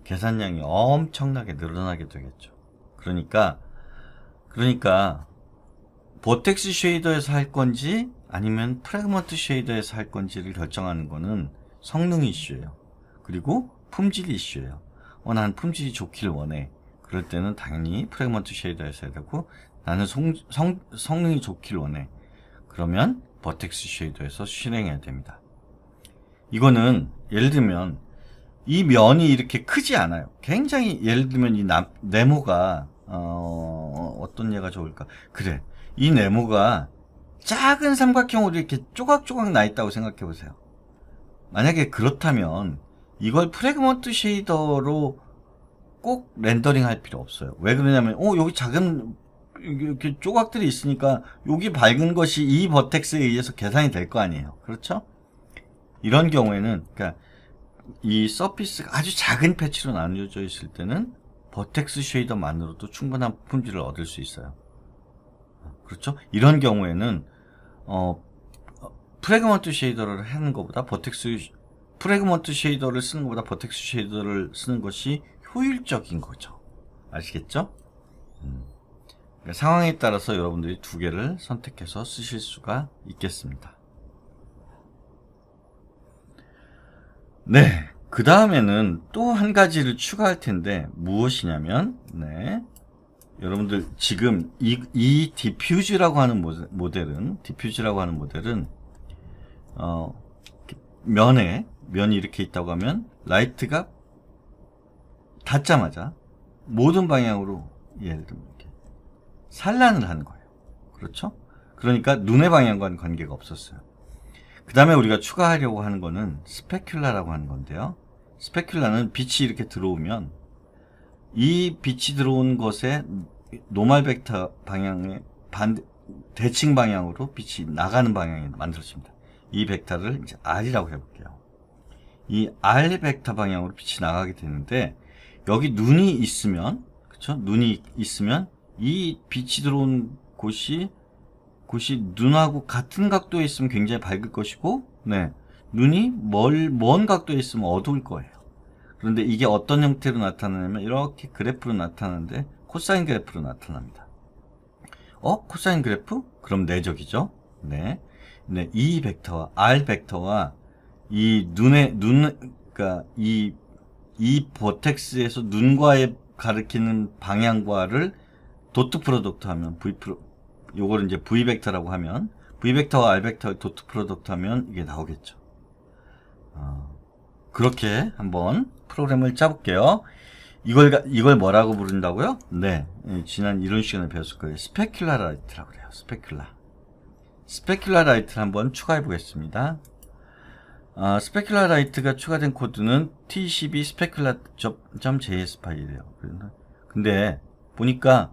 Speaker 1: 계산량이 엄청나게 늘어나게 되겠죠 그러니까 그러니까 보텍스 쉐이더에서 할 건지 아니면 프레그먼트 쉐이더에서 할 건지를 결정하는 거는 성능 이슈예요. 그리고 품질 이슈예요. 어, 난 품질이 좋길 원해. 그럴 때는 당연히 프레그먼트 쉐이더에서 해야 되고 나는 성, 성, 성능이 좋길 원해. 그러면 버텍스 쉐이더에서 실행해야 됩니다. 이거는 예를 들면 이 면이 이렇게 크지 않아요. 굉장히 예를 들면 이 남, 네모가 어, 어떤 예가 좋을까? 그래. 이 네모가 작은 삼각형으로 이렇게 조각조각 나 있다고 생각해 보세요. 만약에 그렇다면 이걸 프레그먼트 쉐이더로 꼭 렌더링 할 필요 없어요. 왜 그러냐면, 어, 여기 작은 이렇게 조각들이 있으니까 여기 밝은 것이 이 버텍스에 의해서 계산이 될 거 아니에요. 그렇죠? 이런 경우에는, 그러니까 이 서피스가 아주 작은 패치로 나누어져 있을 때는 버텍스 쉐이더만으로도 충분한 품질을 얻을 수 있어요. 그렇죠? 이런 경우에는 어, 프레그먼트 쉐이더를 하는 것보다 버텍스 프레그먼트 쉐이더를 쓰는 것보다 버텍스 쉐이더를 쓰는 것이 효율적인 거죠. 아시겠죠? 음. 그러니까 상황에 따라서 여러분들이 두 개를 선택해서 쓰실 수가 있겠습니다. 네. 그 다음에는 또 한 가지를 추가할 텐데 무엇이냐면 네. 여러분들 지금 이, 이 디퓨즈라고 하는 모델은 디퓨즈라고 하는 모델은 어, 면에 면이 이렇게 있다고 하면 라이트가 닿자마자 모든 방향으로 예를 들면 이렇게 산란을 하는 거예요. 그렇죠? 그러니까 눈의 방향과는 관계가 없었어요. 그 다음에 우리가 추가하려고 하는 거는 스페큘라라고 하는 건데요. 스페큘라는 빛이 이렇게 들어오면 이 빛이 들어온 것에 노말 벡터 방향의 반 대칭 대 방향으로 빛이 나가는 방향이 만들어집니다. 이 벡터를 이제 R이라고 해볼게요. 이 R 벡터 방향으로 빛이 나가게 되는데 여기 눈이 있으면 그쵸 눈이 있으면 이 빛이 들어온 곳이 곳이 눈하고 같은 각도에 있으면 굉장히 밝을 것이고 네 눈이 멀, 먼 각도에 있으면 어두울 거예요. 그런데 이게 어떤 형태로 나타나냐면 이렇게 그래프로 나타나는데 코사인 그래프로 나타납니다. 어? 코사인 그래프? 그럼 내적이죠? 네. 네, E 벡터와 R 벡터와 이 눈의 눈 그러니까 이이 버텍스에서 눈과의 가리키는 방향과를 도트 프로덕트 하면 V 프로 요거를 이제 V 벡터라고 하면 V 벡터와 R 벡터의 도트 프로덕트 하면 이게 나오겠죠. 어, 그렇게 한번 프로그램을 짜볼게요. 이걸 이걸 뭐라고 부른다고요? 네, 예, 지난 이런 시간에 배웠을 거예요. 스페큘라 라이트라고 그래요. 스페큘라. 스페큘라 라이트를 한번 추가해 보겠습니다. 아, 스페큘라 라이트가 추가된 코드는 t12 스페큘라.js 파일이에요. 근데 보니까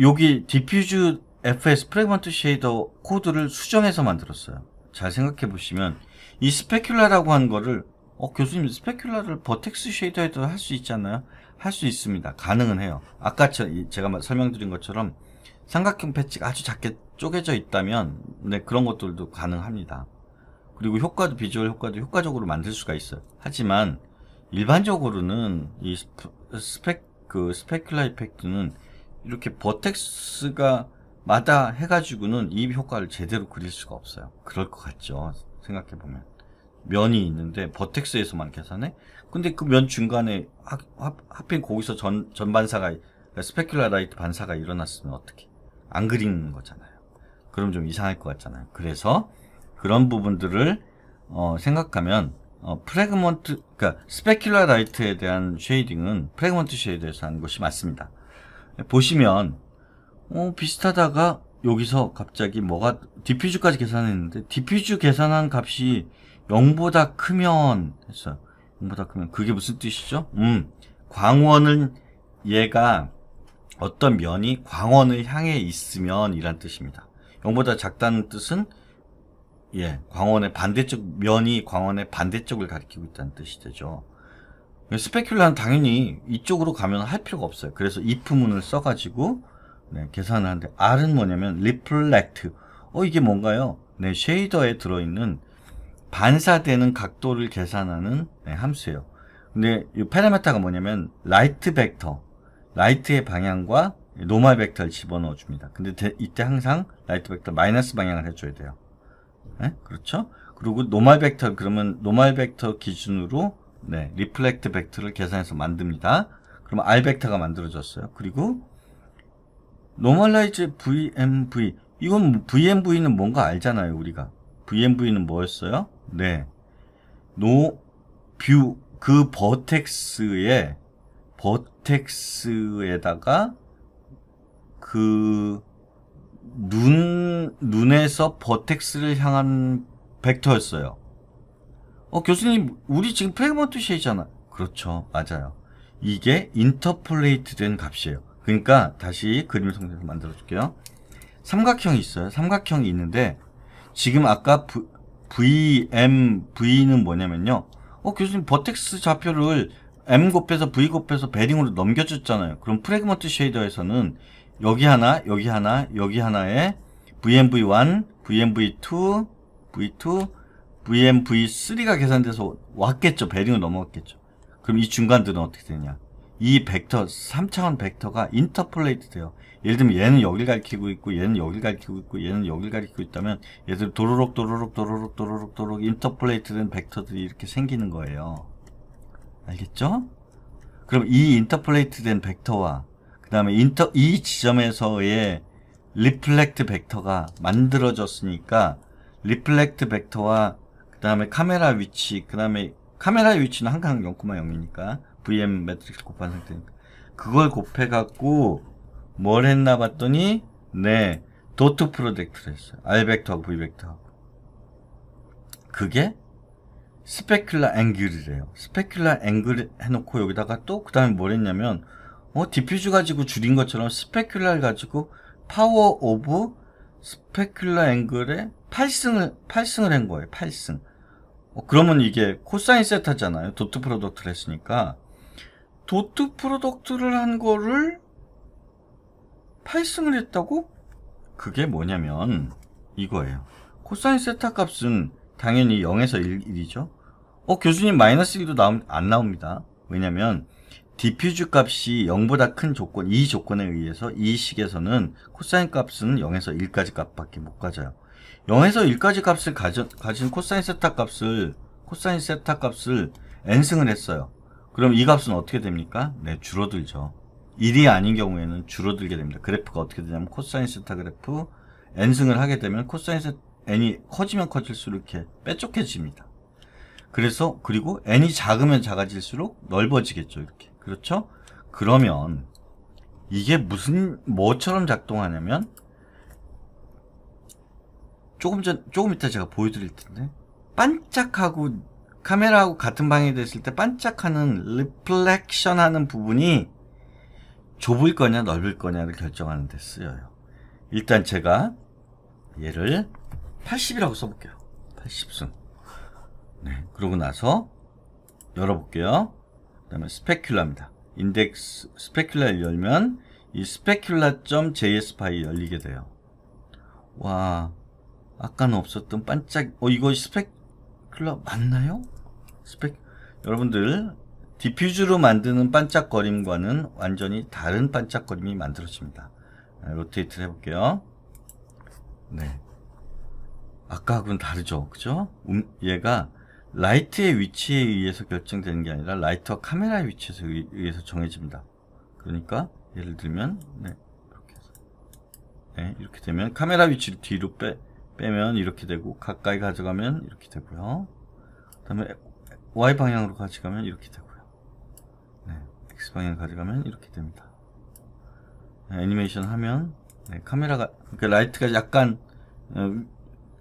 Speaker 1: 여기 diffuse fs 프레그먼트 쉐이더 코드를 수정해서 만들었어요. 잘 생각해 보시면 이 스페큘라라고 한 거를 어, 교수님 스페큘라를 버텍스 쉐이더에도 할 수 있잖아요. 할 수 있습니다. 가능은 해요. 아까 제가 설명드린 것처럼 삼각형 패치가 아주 작게 쪼개져 있다면 네, 그런 것들도 가능합니다. 그리고 효과도 비주얼 효과도 효과적으로 만들 수가 있어요. 하지만 일반적으로는 이 스펙 그 스페큘라 이펙트는 이렇게 버텍스가 마다 해가지고는 이 효과를 제대로 그릴 수가 없어요. 그럴 것 같죠. 생각해 보면 면이 있는데 버텍스에서만 계산해? 근데 그 면 중간에 하, 하, 하필 거기서 전 전반사가 스페큘라라이트 반사가 일어났으면 어떻게? 안 그리는 거잖아요. 그럼 좀 이상할 것 같잖아요. 그래서 그런 부분들을 어, 생각하면 어, 프레그먼트, 그러니까 스페큘라 라이트에 대한 쉐이딩은 프레그먼트 쉐이드에서 하는 것이 맞습니다. 보시면 어, 비슷하다가 여기서 갑자기 뭐가 디퓨즈까지 계산했는데 디퓨즈 계산한 값이 0보다 크면 했어요. 0보다 크면 그게 무슨 뜻이죠? 음, 광원은 얘가 어떤 면이 광원을 향해 있으면 이란 뜻입니다. 0보다 작다는 뜻은 예, 광원의 반대쪽 면이 광원의 반대쪽을 가리키고 있다는 뜻이 되죠. 스페큘라는 당연히 이쪽으로 가면 할 필요가 없어요. 그래서 if문을 써가지고 네, 계산하는데 R은 뭐냐면 reflect. 어 이게 뭔가요? 네, 쉐이더에 들어있는 반사되는 각도를 계산하는 네, 함수예요. 근데 이 파라메타가 뭐냐면 라이트 벡터, 라이트의 방향과 노멀 벡터를 집어넣어 줍니다. 근데 데, 이때 항상 라이트 벡터 마이너스 방향을 해줘야 돼요. 네? 그렇죠? 그리고 노멀 벡터 그러면 노멀 벡터 기준으로 네, 리플렉트 벡터를 계산해서 만듭니다. 그럼면 R 벡터가 만들어졌어요. 그리고 노멀라이즈 VMV 이건 VMV는 뭔가 알잖아요 우리가 VMV는 뭐였어요? 네 노 뷰 그 버텍스에 버텍스에다가 그 눈, 눈에서 버텍스를 향한 벡터였어요. 어, 교수님, 우리 지금 프레그먼트 쉐이잖아. 그렇죠. 맞아요. 이게 인터폴레이트 된 값이에요. 그러니까 다시 그림을 상해서 만들어 줄게요. 삼각형이 있어요. 삼각형이 있는데 지금 아까 v, VM, V는 뭐냐면요. 어 교수님 버텍스 좌표를 M 곱해서 V 곱해서 베링으로 넘겨줬잖아요. 그럼 프레그먼트 쉐이더에서는 여기 하나, 여기 하나, 여기 하나에 VMV1, VMV2, V2, VMV3가 계산돼서 왔겠죠. 베링을 넘어갔겠죠. 그럼 이 중간들은 어떻게 되냐. 이 벡터, 3차원 벡터가 인터폴레이트 돼요. 예를 들면 얘는 여길 가리키고 있고 얘는 여길 가리키고 있고 얘는 여길 가리키고 있다면 얘들 도로록 도로록 도로록 도로록 도로록 인터폴레이트된 벡터들이 이렇게 생기는 거예요. 알겠죠? 그럼 이 인터폴레이트된 벡터와 그 다음에 인터 이 지점에서의 리플렉트 벡터가 만들어졌으니까 리플렉트 벡터와 그 다음에 카메라 위치 그 다음에 카메라 위치는 항상 0,0이니까 VM 매트릭스 곱한 상태니까 그걸 곱해갖고 뭘 했나 봤더니 네 도트 프로젝트를 했어요. R 벡터하고 V 벡터하고 그게 스페큘라 앵글이래요. 스페큘라 앵글 해놓고 여기다가 또그 다음에 뭘 했냐면 어 디퓨즈 가지고 줄인 것처럼 스페큘라 가지고 파워 오브 스페큘라 앵글에 8승을 8승을 한 거예요. 8승. 어, 그러면 이게 코사인 세타잖아요. 도트 프로덕트를 했으니까 도트 프로덕트를 한 거를 파이승을 했다고? 그게 뭐냐면 이거예요. 코사인 세타 값은 당연히 0에서 1, 이죠 어, 교수님 마이너스 1도 나오, 안 나옵니다. 왜냐면 디퓨즈 값이 0보다 큰 조건, 이 조건에 의해서 이 식에서는 코사인 값은 0에서 1까지 값밖에 못 가져요. 0에서 1까지 값을 가져, 가진 코사인 세타 값을 코사인 세타 값을 n승을 했어요. 그럼 이 값은 어떻게 됩니까? 네, 줄어들죠. 1이 아닌 경우에는 줄어들게 됩니다. 그래프가 어떻게 되냐면 코사인 세타 그래프 n승을 하게 되면 코사인 세타 n이 커지면 커질수록 이렇게 빼쪽해집니다. 그래서 그리고 n이 작으면 작아질수록 넓어지겠죠. 이렇게. 그렇죠? 그러면 이게 무슨 뭐처럼 작동하냐면 조금 전 조금 이따 제가 보여드릴 텐데 반짝하고 카메라하고 같은 방에 됐을 때 반짝하는 리플렉션 하는 부분이 좁을 거냐 넓을 거냐를 결정하는 데 쓰여요. 일단 제가 얘를 80이라고 써볼게요. 80승. 네, 그러고 나서 열어볼게요. 그 다음에 스페큘라입니다. 인덱스 스페큘라를 열면 이 스페큘라.js 파일 이 열리게 돼요. 와, 아까는 없었던 반짝, 어, 이거 스펙큘라 맞나요? 스펙 여러분들 디퓨즈로 만드는 반짝거림과는 완전히 다른 반짝거림이 만들어집니다. 네, 로테이트를 해볼게요. 네. 아까하고는 다르죠. 그죠? 음, 얘가 라이트의 위치에 의해서 결정되는 게 아니라 라이터 카메라의 위치에 의해서 정해집니다. 그러니까 예를 들면 네, 이렇게 해서 네, 이렇게 되면 카메라 위치를 뒤로 빼, 빼면 이렇게 되고 가까이 가져가면 이렇게 되고요. 그 다음에 y 방향으로 가져가면 이렇게 되고요. 네, x 방향 가져가면 이렇게 됩니다. 네, 애니메이션 하면 네, 카메라가 그러니까 라이트가 약간 어,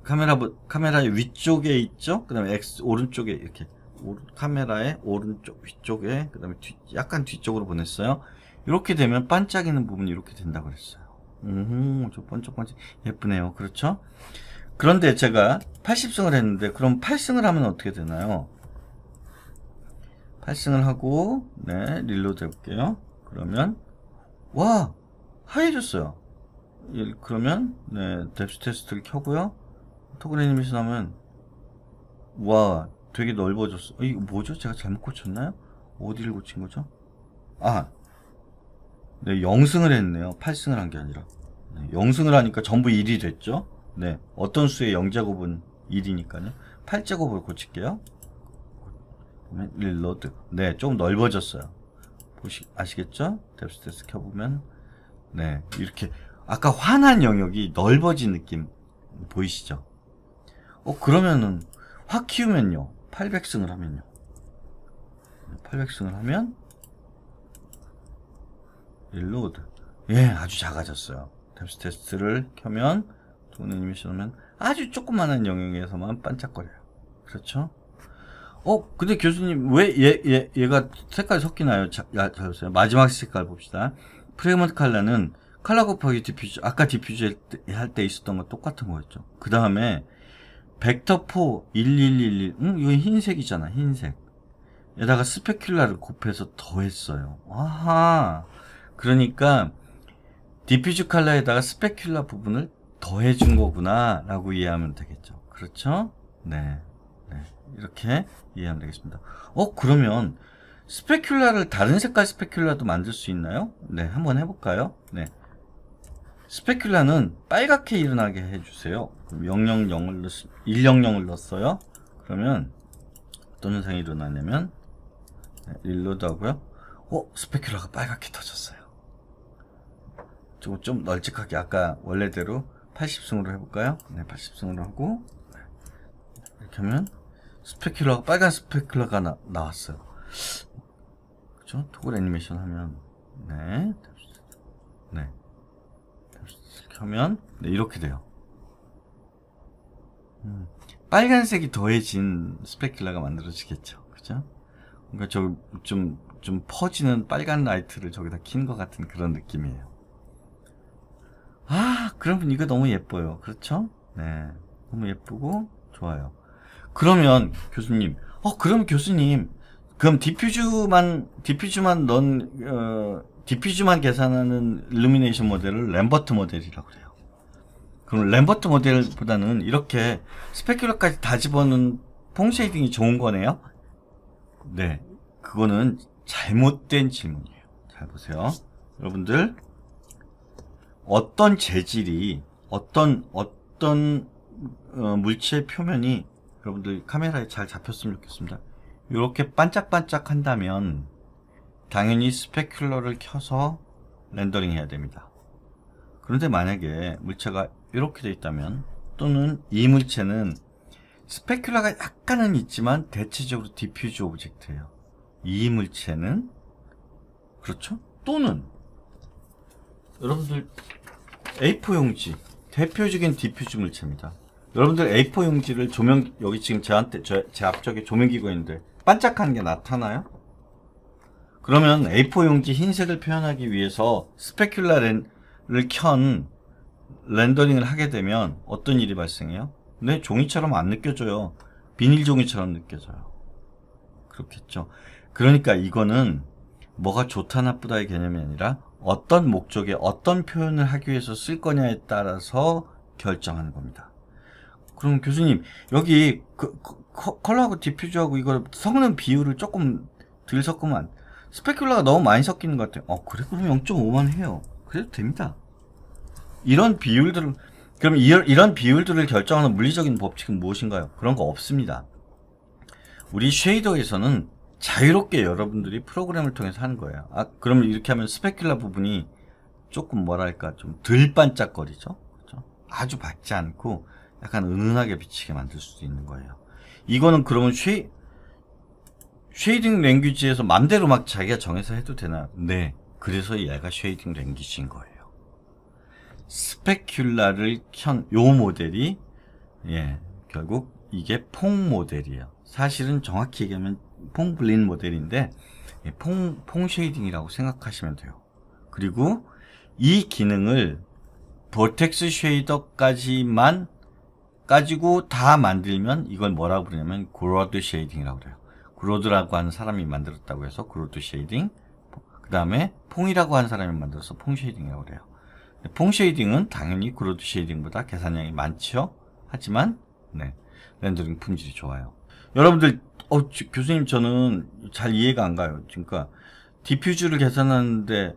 Speaker 1: 카메라 카메라의 위쪽에 있죠. 그다음에 x 오른쪽에 이렇게 오른, 카메라의 오른쪽 위쪽에 그다음에 뒤, 약간 뒤쪽으로 보냈어요. 이렇게 되면 반짝이는 부분이 이렇게 된다고 그랬어요. 음, 저 번쩍번쩍 예쁘네요. 그렇죠? 그런데 제가 80승을 했는데 그럼 8승을 하면 어떻게 되나요? 8승을 하고 네 릴로드 해볼게요 그러면 와 하얘졌어요 예, 그러면 네 뎁스 테스트를 켜고요 토글 애니메이션 하면 와 되게 넓어졌어 어, 이거 뭐죠 제가 잘못 고쳤나요 어디를 고친 거죠 아 네, 0승을 했네요 8승을 한 게 아니라 네, 영승을 하니까 전부 1이 됐죠 네 어떤 수의 0제곱은 1이니까요 8제곱을 고칠게요 보면 릴로드 네 조금 넓어졌어요 보시 아시겠죠 탭스테스 켜보면 네 이렇게 아까 환한 영역이 넓어진 느낌 보이시죠 어 그러면은 확 키우면요 800승을 하면요 800승을 하면 릴로드 예 아주 작아졌어요 탭스 테스트를 켜면 좋 애니메이션 오면 아주 조그마한 영역에서만 반짝거려요 그렇죠? 어, 근데 교수님, 왜 얘, 얘, 얘가 색깔이 섞이나요? 자, 야, 자, 보세요. 마지막 색깔 봅시다. 프레그먼트 칼라는 칼라 곱하기 디퓨즈, 아까 디퓨즈 할 때 있었던 거 똑같은 거였죠. 그 다음에, 벡터4 1111, 응? 이거 흰색이잖아, 흰색. 에다가 스페큘라를 곱해서 더했어요. 아하. 그러니까, 디퓨즈 칼라에다가 스페큘라 부분을 더해준 거구나, 라고 이해하면 되겠죠. 그렇죠? 네. 이렇게 이해하면 되겠습니다. 어 그러면 스페큘라를 다른 색깔 스페큘라도 만들 수 있나요? 네 한번 해볼까요? 네 스페큘라는 빨갛게 일어나게 해주세요. 그럼 000을 넣, 100을 넣었어요. 그러면 어떤 현상이 일어나냐면 네, 릴로드 하고요. 어? 스페큘라가 빨갛게 터졌어요. 조금 좀 널찍하게 아까 원래대로 80승으로 해볼까요? 네, 80승으로 하고 네. 이렇게 하면 스펙큘러 빨간 스펙큘러가 나, 나왔어요. 그죠? 토글 애니메이션 하면 네, 네, 이렇게 하면 네, 이렇게 돼요. 음, 빨간색이 더해진 스페큘러가 만들어지겠죠, 그죠? 그러 그러니까 저좀좀 좀 퍼지는 빨간 라이트를 저기다 킨것 같은 그런 느낌이에요. 아, 그러 이거 너무 예뻐요, 그렇죠? 네, 너무 예쁘고 좋아요. 그러면 교수님, 어, 그럼 교수님, 그럼 디퓨즈만, 디퓨즈만 넌, 어, 디퓨즈만 계산하는 루미네이션 모델을 램버트 모델이라고 그래요 그럼 램버트 모델보다는 이렇게 스펙큘러까지 다 집어넣은 퐁 쉐이딩이 좋은 거네요? 네. 그거는 잘못된 질문이에요. 잘 보세요. 여러분들, 어떤 재질이, 어떤, 어떤 어, 물체의 표면이 여러분들 카메라에 잘 잡혔으면 좋겠습니다. 이렇게 반짝반짝 한다면 당연히 스페큘러를 켜서 렌더링 해야 됩니다. 그런데 만약에 물체가 이렇게 돼 있다면 또는 이 물체는 스페큘러가 약간은 있지만 대체적으로 디퓨즈 오브젝트예요. 이 물체는 그렇죠? 또는 여러분들 A4 용지 대표적인 디퓨즈 물체입니다. 여러분들 A4 용지를 조명 여기 지금 저한테 저, 제 앞쪽에 조명기구 있는데 반짝하는 게 나타나요? 그러면 A4 용지 흰색을 표현하기 위해서 스페큘라 렌을 켠 렌더링을 하게 되면 어떤 일이 발생해요? 내 네, 종이처럼 안 느껴져요. 비닐 종이처럼 느껴져요. 그렇겠죠. 그러니까 이거는 뭐가 좋다 나쁘다의 개념이 아니라 어떤 목적에 어떤 표현을 하기 위해서 쓸 거냐에 따라서 결정하는 겁니다. 그럼 교수님 여기 그, 그, 컬러하고 디퓨즈하고이거 섞는 비율을 조금 덜 섞으면 스펙큘러가 너무 많이 섞이는 것 같아요. 어 그래 그럼 0.5만 해요. 그래도 됩니다. 이런 비율들을 그럼 이 이런 비율들을 결정하는 물리적인 법칙은 무엇인가요? 그런 거 없습니다. 우리 쉐이더에서는 자유롭게 여러분들이 프로그램을 통해서 하는 거예요. 아, 그러면 이렇게 하면 스페큘러 부분이 조금 뭐랄까 좀 덜 반짝거리죠. 그렇죠? 아주 밝지 않고 약간 은은하게 비치게 만들 수도 있는 거예요. 이거는 그러면 쉐이, 쉐이딩 랭귀지에서 맘대로 막 자기가 정해서 해도 되나? 네. 그래서 얘가 쉐이딩 랭귀지인 거예요. 스페큘라를 켠요 모델이 예, 결국 이게 퐁 모델이에요. 사실은 정확히 얘기하면 퐁 블린 모델인데 예, 퐁, 퐁 쉐이딩이라고 생각하시면 돼요. 그리고 이 기능을 버텍스 쉐이더까지만 가지고 다 만들면 이걸 뭐라고 부르냐면 그로드 쉐이딩이라고 그래요. 그로드라고 하는 사람이 만들었다고 해서 그로드 쉐이딩 그 다음에 퐁이라고 하는 사람이 만들어서 퐁 쉐이딩이라고 그래요. 퐁 쉐이딩은 당연히 그로드 쉐이딩보다 계산량이 많죠. 하지만 네, 렌더링 품질이 좋아요. 여러분들 어, 저, 교수님 저는 잘 이해가 안 가요. 그러니까 디퓨즈를 계산하는데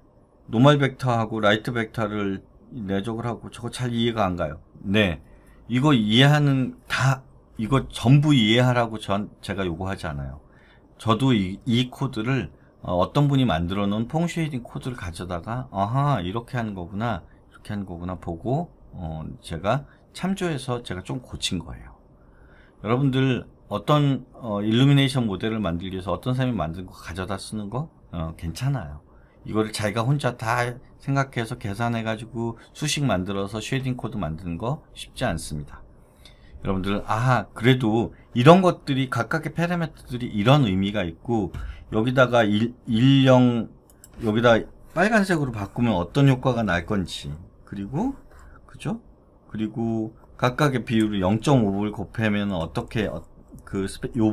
Speaker 1: 노멀 벡터하고 라이트 벡터를 내적을 하고 저거 잘 이해가 안 가요. 네. 이거 이해하는 다 이거 전부 이해하라고 전 제가 요구하지 않아요. 저도 이, 이 코드를 어, 떤 분이 만들어 놓은 퐁쉐이딩 코드를 가져다가 아하 이렇게 하는 거구나 이렇게 하는 거구나 보고 어, 제가 참조해서 제가 좀 고친 거예요. 여러분들 어떤 어, 일루미네이션 모델을 만들기 위해서 어떤 사람이 만든 거 가져다 쓰는 거 어, 괜찮아요. 이거를 자기가 혼자 다 생각해서 계산해 가지고 수식 만들어서 쉐딩 코드 만드는 거 쉽지 않습니다 여러분들 아 그래도 이런 것들이 각각의 페라메터들이 이런 의미가 있고 여기다가 1, 일 여기다 빨간색으로 바꾸면 어떤 효과가 날 건지 그리고 그죠 그리고 각각의 비율을 0 5을 곱하면 어떻게 어, 그요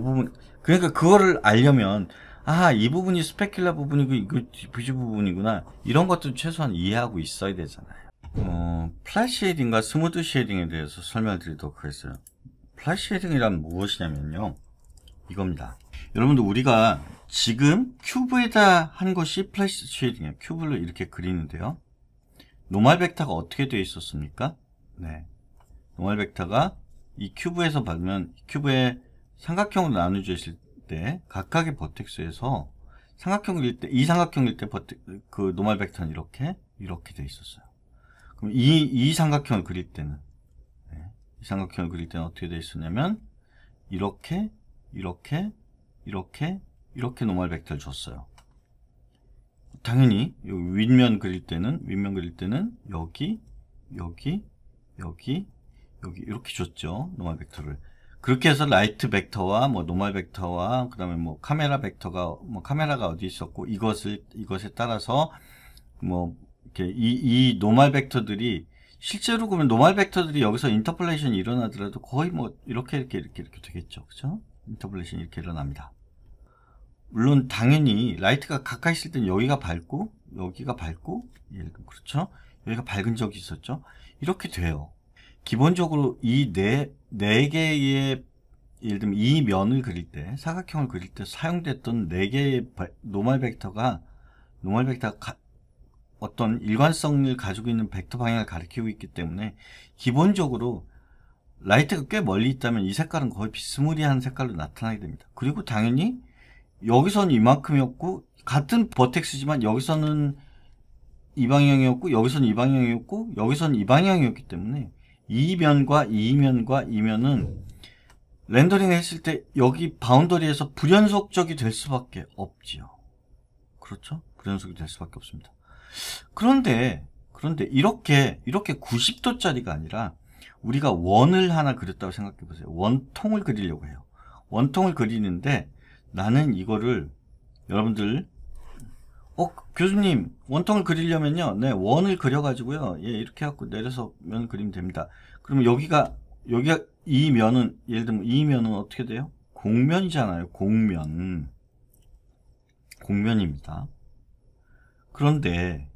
Speaker 1: 부분 그러니까 그거를 알려면 아, 이 부분이 스펙큘라 부분이고, 이거 그, 디퓨즈 그 부분이구나. 이런 것도 최소한 이해하고 있어야 되잖아요. 어, 플랫 쉐딩과 스무드 쉐딩에 대해서 설명을 드리도록 하겠어요. 플랫 쉐딩이란 무엇이냐면요. 이겁니다. 여러분들 우리가 지금 큐브에다 한 것이 플랫 쉐딩이에요 큐브를 이렇게 그리는데요. 노말 벡터가 어떻게 되어 있었습니까? 네. 노말 벡터가 이 큐브에서 받으면 큐브의 삼각형으로 나누어져 있을 때 각각의 버텍스에서 삼각형일 때, 이 삼각형일 때 버텍, 그노말 벡터는 이렇게, 이렇게 돼 있었어요. 그럼 이, 이 삼각형을 그릴 때는, 네. 이 삼각형을 그릴 때는 어떻게 돼 있었냐면, 이렇게, 이렇게, 이렇게, 이렇게 노말 벡터를 줬어요. 당연히, 윗면 그릴 때는, 윗면 그릴 때는, 여기, 여기, 여기, 여기, 이렇게 줬죠. 노말 벡터를. 그렇게 해서 라이트 벡터와 뭐 노멀 벡터와 그다음에 뭐 카메라 벡터가 뭐 카메라가 어디 있었고 이것을 이것에 따라서 뭐 이렇게 이, 이 노멀 벡터들이 실제로 그러면 노멀 벡터들이 여기서 인터폴레이션이 일어나더라도 거의 뭐 이렇게 이렇게 이렇게 이렇게 되겠죠. 그죠 인터폴레이션이 이렇게 일어납니다. 물론 당연히 라이트가 가까이 있을 땐 여기가 밝고 여기가 밝고 예, 그렇죠? 여기가 밝은 적이 있었죠. 이렇게 돼요. 기본적으로 이 네 네 개의 예를 들면 이 면을 그릴 때 사각형을 그릴 때 사용됐던 네 개의 노멀 벡터가 노멀 벡터가 어떤 일관성을 가지고 있는 벡터 방향을 가리키고 있기 때문에 기본적으로 라이트가 꽤 멀리 있다면 이 색깔은 거의 비스무리한 색깔로 나타나게 됩니다. 그리고 당연히 여기서는 이만큼이었고 같은 버텍스지만 여기서는 이 방향이었고 여기서는 이 방향이었고 여기서는 이 방향이었기 때문에 2면과2면과2면은 렌더링 했을 때 여기 바운더리에서 불연속적이 될 수밖에 없지요. 그렇죠? 불연속이 될 수밖에 없습니다. 그런데 그런데 이렇게 이렇게 90도짜리가 아니라 우리가 원을 하나 그렸다고 생각해 보세요. 원통을 그리려고 해요. 원통을 그리는데 나는 이거를 여러분들 어, 교수님, 원통을 그리려면요. 네, 원을 그려가지고요. 예, 이렇게 해갖고 내려서 면 그리면 됩니다. 그럼 여기가, 여기가 이 면은, 예를 들면 이 면은 어떻게 돼요? 공면이잖아요. 공면. 공면입니다. 그런데,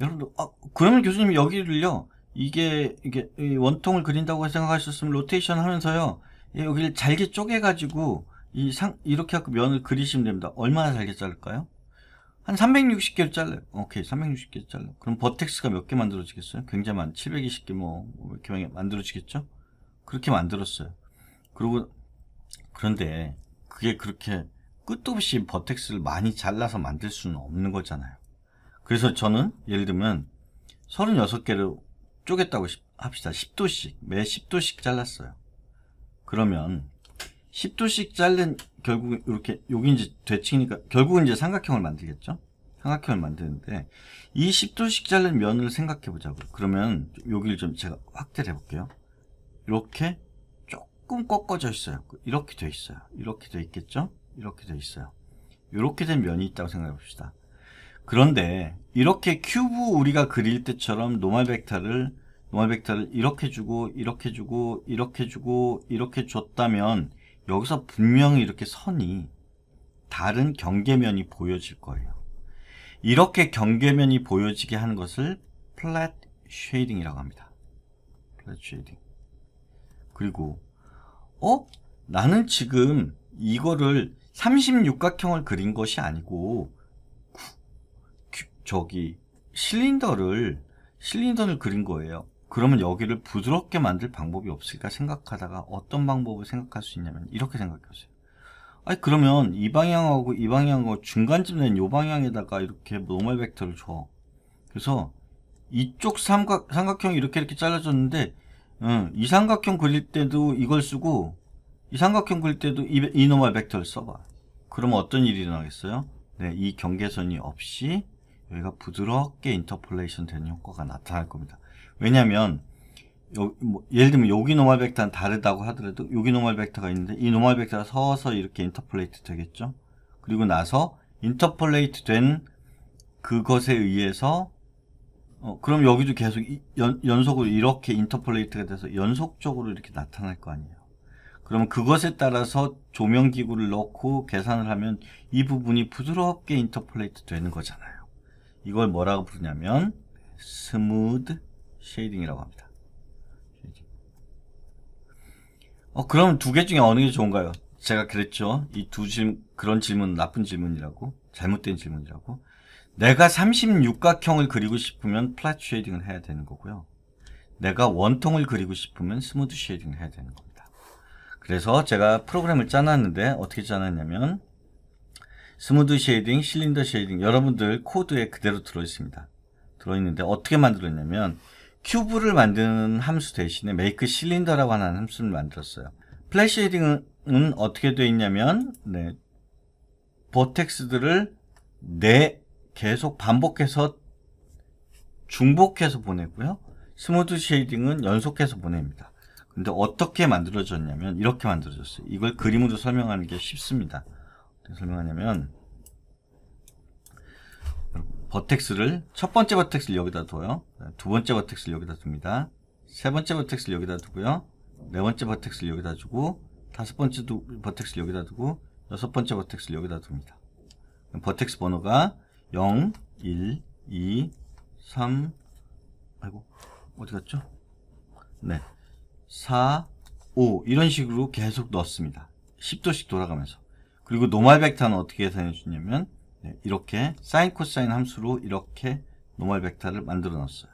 Speaker 1: 여러분들, 아, 그러면 교수님 여기를요. 이게, 이게, 원통을 그린다고 생각하셨으면 로테이션 하면서요. 예, 여기를 잘게 쪼개가지고, 이 상, 이렇게 해갖고 면을 그리시면 됩니다. 얼마나 잘게 자를까요? 한 360개를 잘라요. 오케이, 360개 잘라. 그럼 버텍스가 몇 개 만들어지겠어요? 굉장히 많, 720개 뭐, 뭐, 이렇게 만들어지겠죠? 그렇게 만들었어요. 그리고, 그런데, 그게 그렇게 끝도 없이 버텍스를 많이 잘라서 만들 수는 없는 거잖아요. 그래서 저는, 예를 들면, 36개를 쪼갰다고 합시다. 10도씩, 매 10도씩 잘랐어요. 그러면, 10도씩 자른 결국 이렇게 여기 이제 되치니까 결국은 이제 삼각형을 만들겠죠. 삼각형을 만드는데 이 10도씩 자른 면을 생각해 보자고. 그러면 여기를 좀 제가 확대를 해 볼게요. 이렇게 조금 꺾어져 있어요. 이렇게 돼 있어요. 이렇게 돼 있겠죠? 이렇게 돼 있어요. 이렇게 된 면이 있다고 생각해 봅시다. 그런데 이렇게 큐브 우리가 그릴 때처럼 노멀 벡터를 노멀 벡터를 이렇게 주고 이렇게 주고 이렇게 주고 이렇게 줬다면 여기서 분명히 이렇게 선이 다른 경계면이 보여질 거예요. 이렇게 경계면이 보여지게 하는 것을 플랫 쉐이딩이라고 합니다. 플랫 쉐이딩. 그리고 어? 나는 지금 이거를 36각형을 그린 것이 아니고 저기 실린더를 실린더를 그린 거예요. 그러면 여기를 부드럽게 만들 방법이 없을까 생각하다가 어떤 방법을 생각할 수 있냐면 이렇게 생각해보세요. 아니 그러면 이 방향하고 이 방향하고 중간쯤 된이 방향에다가 이렇게 노멀 벡터를 줘. 그래서 이쪽 삼각, 삼각형이 렇게 이렇게 잘라졌는데 음, 이 삼각형 그릴 때도 이걸 쓰고 이 삼각형 그릴 때도 이, 이 노멀 벡터를 써봐. 그러면 어떤 일이 일어나겠어요? 네, 이 경계선이 없이 여기가 부드럽게 인터폴레이션 되는 효과가 나타날 겁니다. 왜냐면 하 여, 뭐, 예를 들면 여기 노멀 벡터는 다르다고 하더라도 여기 노멀 벡터가 있는데 이 노멀 벡터가 서서 이렇게 인터폴레이트 되겠죠. 그리고 나서 인터폴레이트 된 그것에 의해서 어, 그럼 여기도 계속 이, 연, 연속으로 이렇게 인터폴레이트가 돼서 연속적으로 이렇게 나타날 거 아니에요. 그러면 그것에 따라서 조명기구를 넣고 계산을 하면 이 부분이 부드럽게 인터폴레이트 되는 거잖아요. 이걸 뭐라고 부르냐면 스무드 쉐이딩이라고 합니다. 어, 그럼 두 개 중에 어느 게 좋은가요? 제가 그랬죠. 이 두질 그런 질문 나쁜 질문이라고, 잘못된 질문이라고. 내가 36각형을 그리고 싶으면 플랫 쉐이딩을 해야 되는 거고요. 내가 원통을 그리고 싶으면 스무드 쉐이딩을 해야 되는 겁니다. 그래서 제가 프로그램을 짜놨는데 어떻게 짜놨냐면 스무드 쉐이딩, 실린더 쉐이딩 여러분들 코드에 그대로 들어있습니다. 들어있는데 어떻게 만들었냐면 큐브를 만드는 함수 대신에 make 실린더라고 하는 함수를 만들었어요. 플래시 헤딩은 어떻게 되어 있냐면 네, 버텍스들을 네 계속 반복해서 중복해서 보내고요. 스무드 쉐이딩은 연속해서 보냅니다. 근데 어떻게 만들어졌냐면 이렇게 만들어졌어요. 이걸 그림으로 설명하는 게 쉽습니다. 어떻게 설명하냐면 버텍스를 첫 번째 버텍스를 여기다 둬요. 두 번째 버텍스를 여기다 둡니다. 세 번째 버텍스를 여기다 두고요. 네 번째 버텍스를 여기다 주고 다섯 번째 버텍스를 여기다 두고 여섯 번째 버텍스를 여기다 둡니다. 버텍스 번호가 0, 1, 2, 3, 아이고 어디 갔죠? 네, 4, 5 이런 식으로 계속 넣습니다. 10도씩 돌아가면서 그리고 노말 벡터는 어떻게 계산해 주냐면 네, 이렇게 사인 코사인 함수로 이렇게 노멀 벡터를 만들어 놨어요.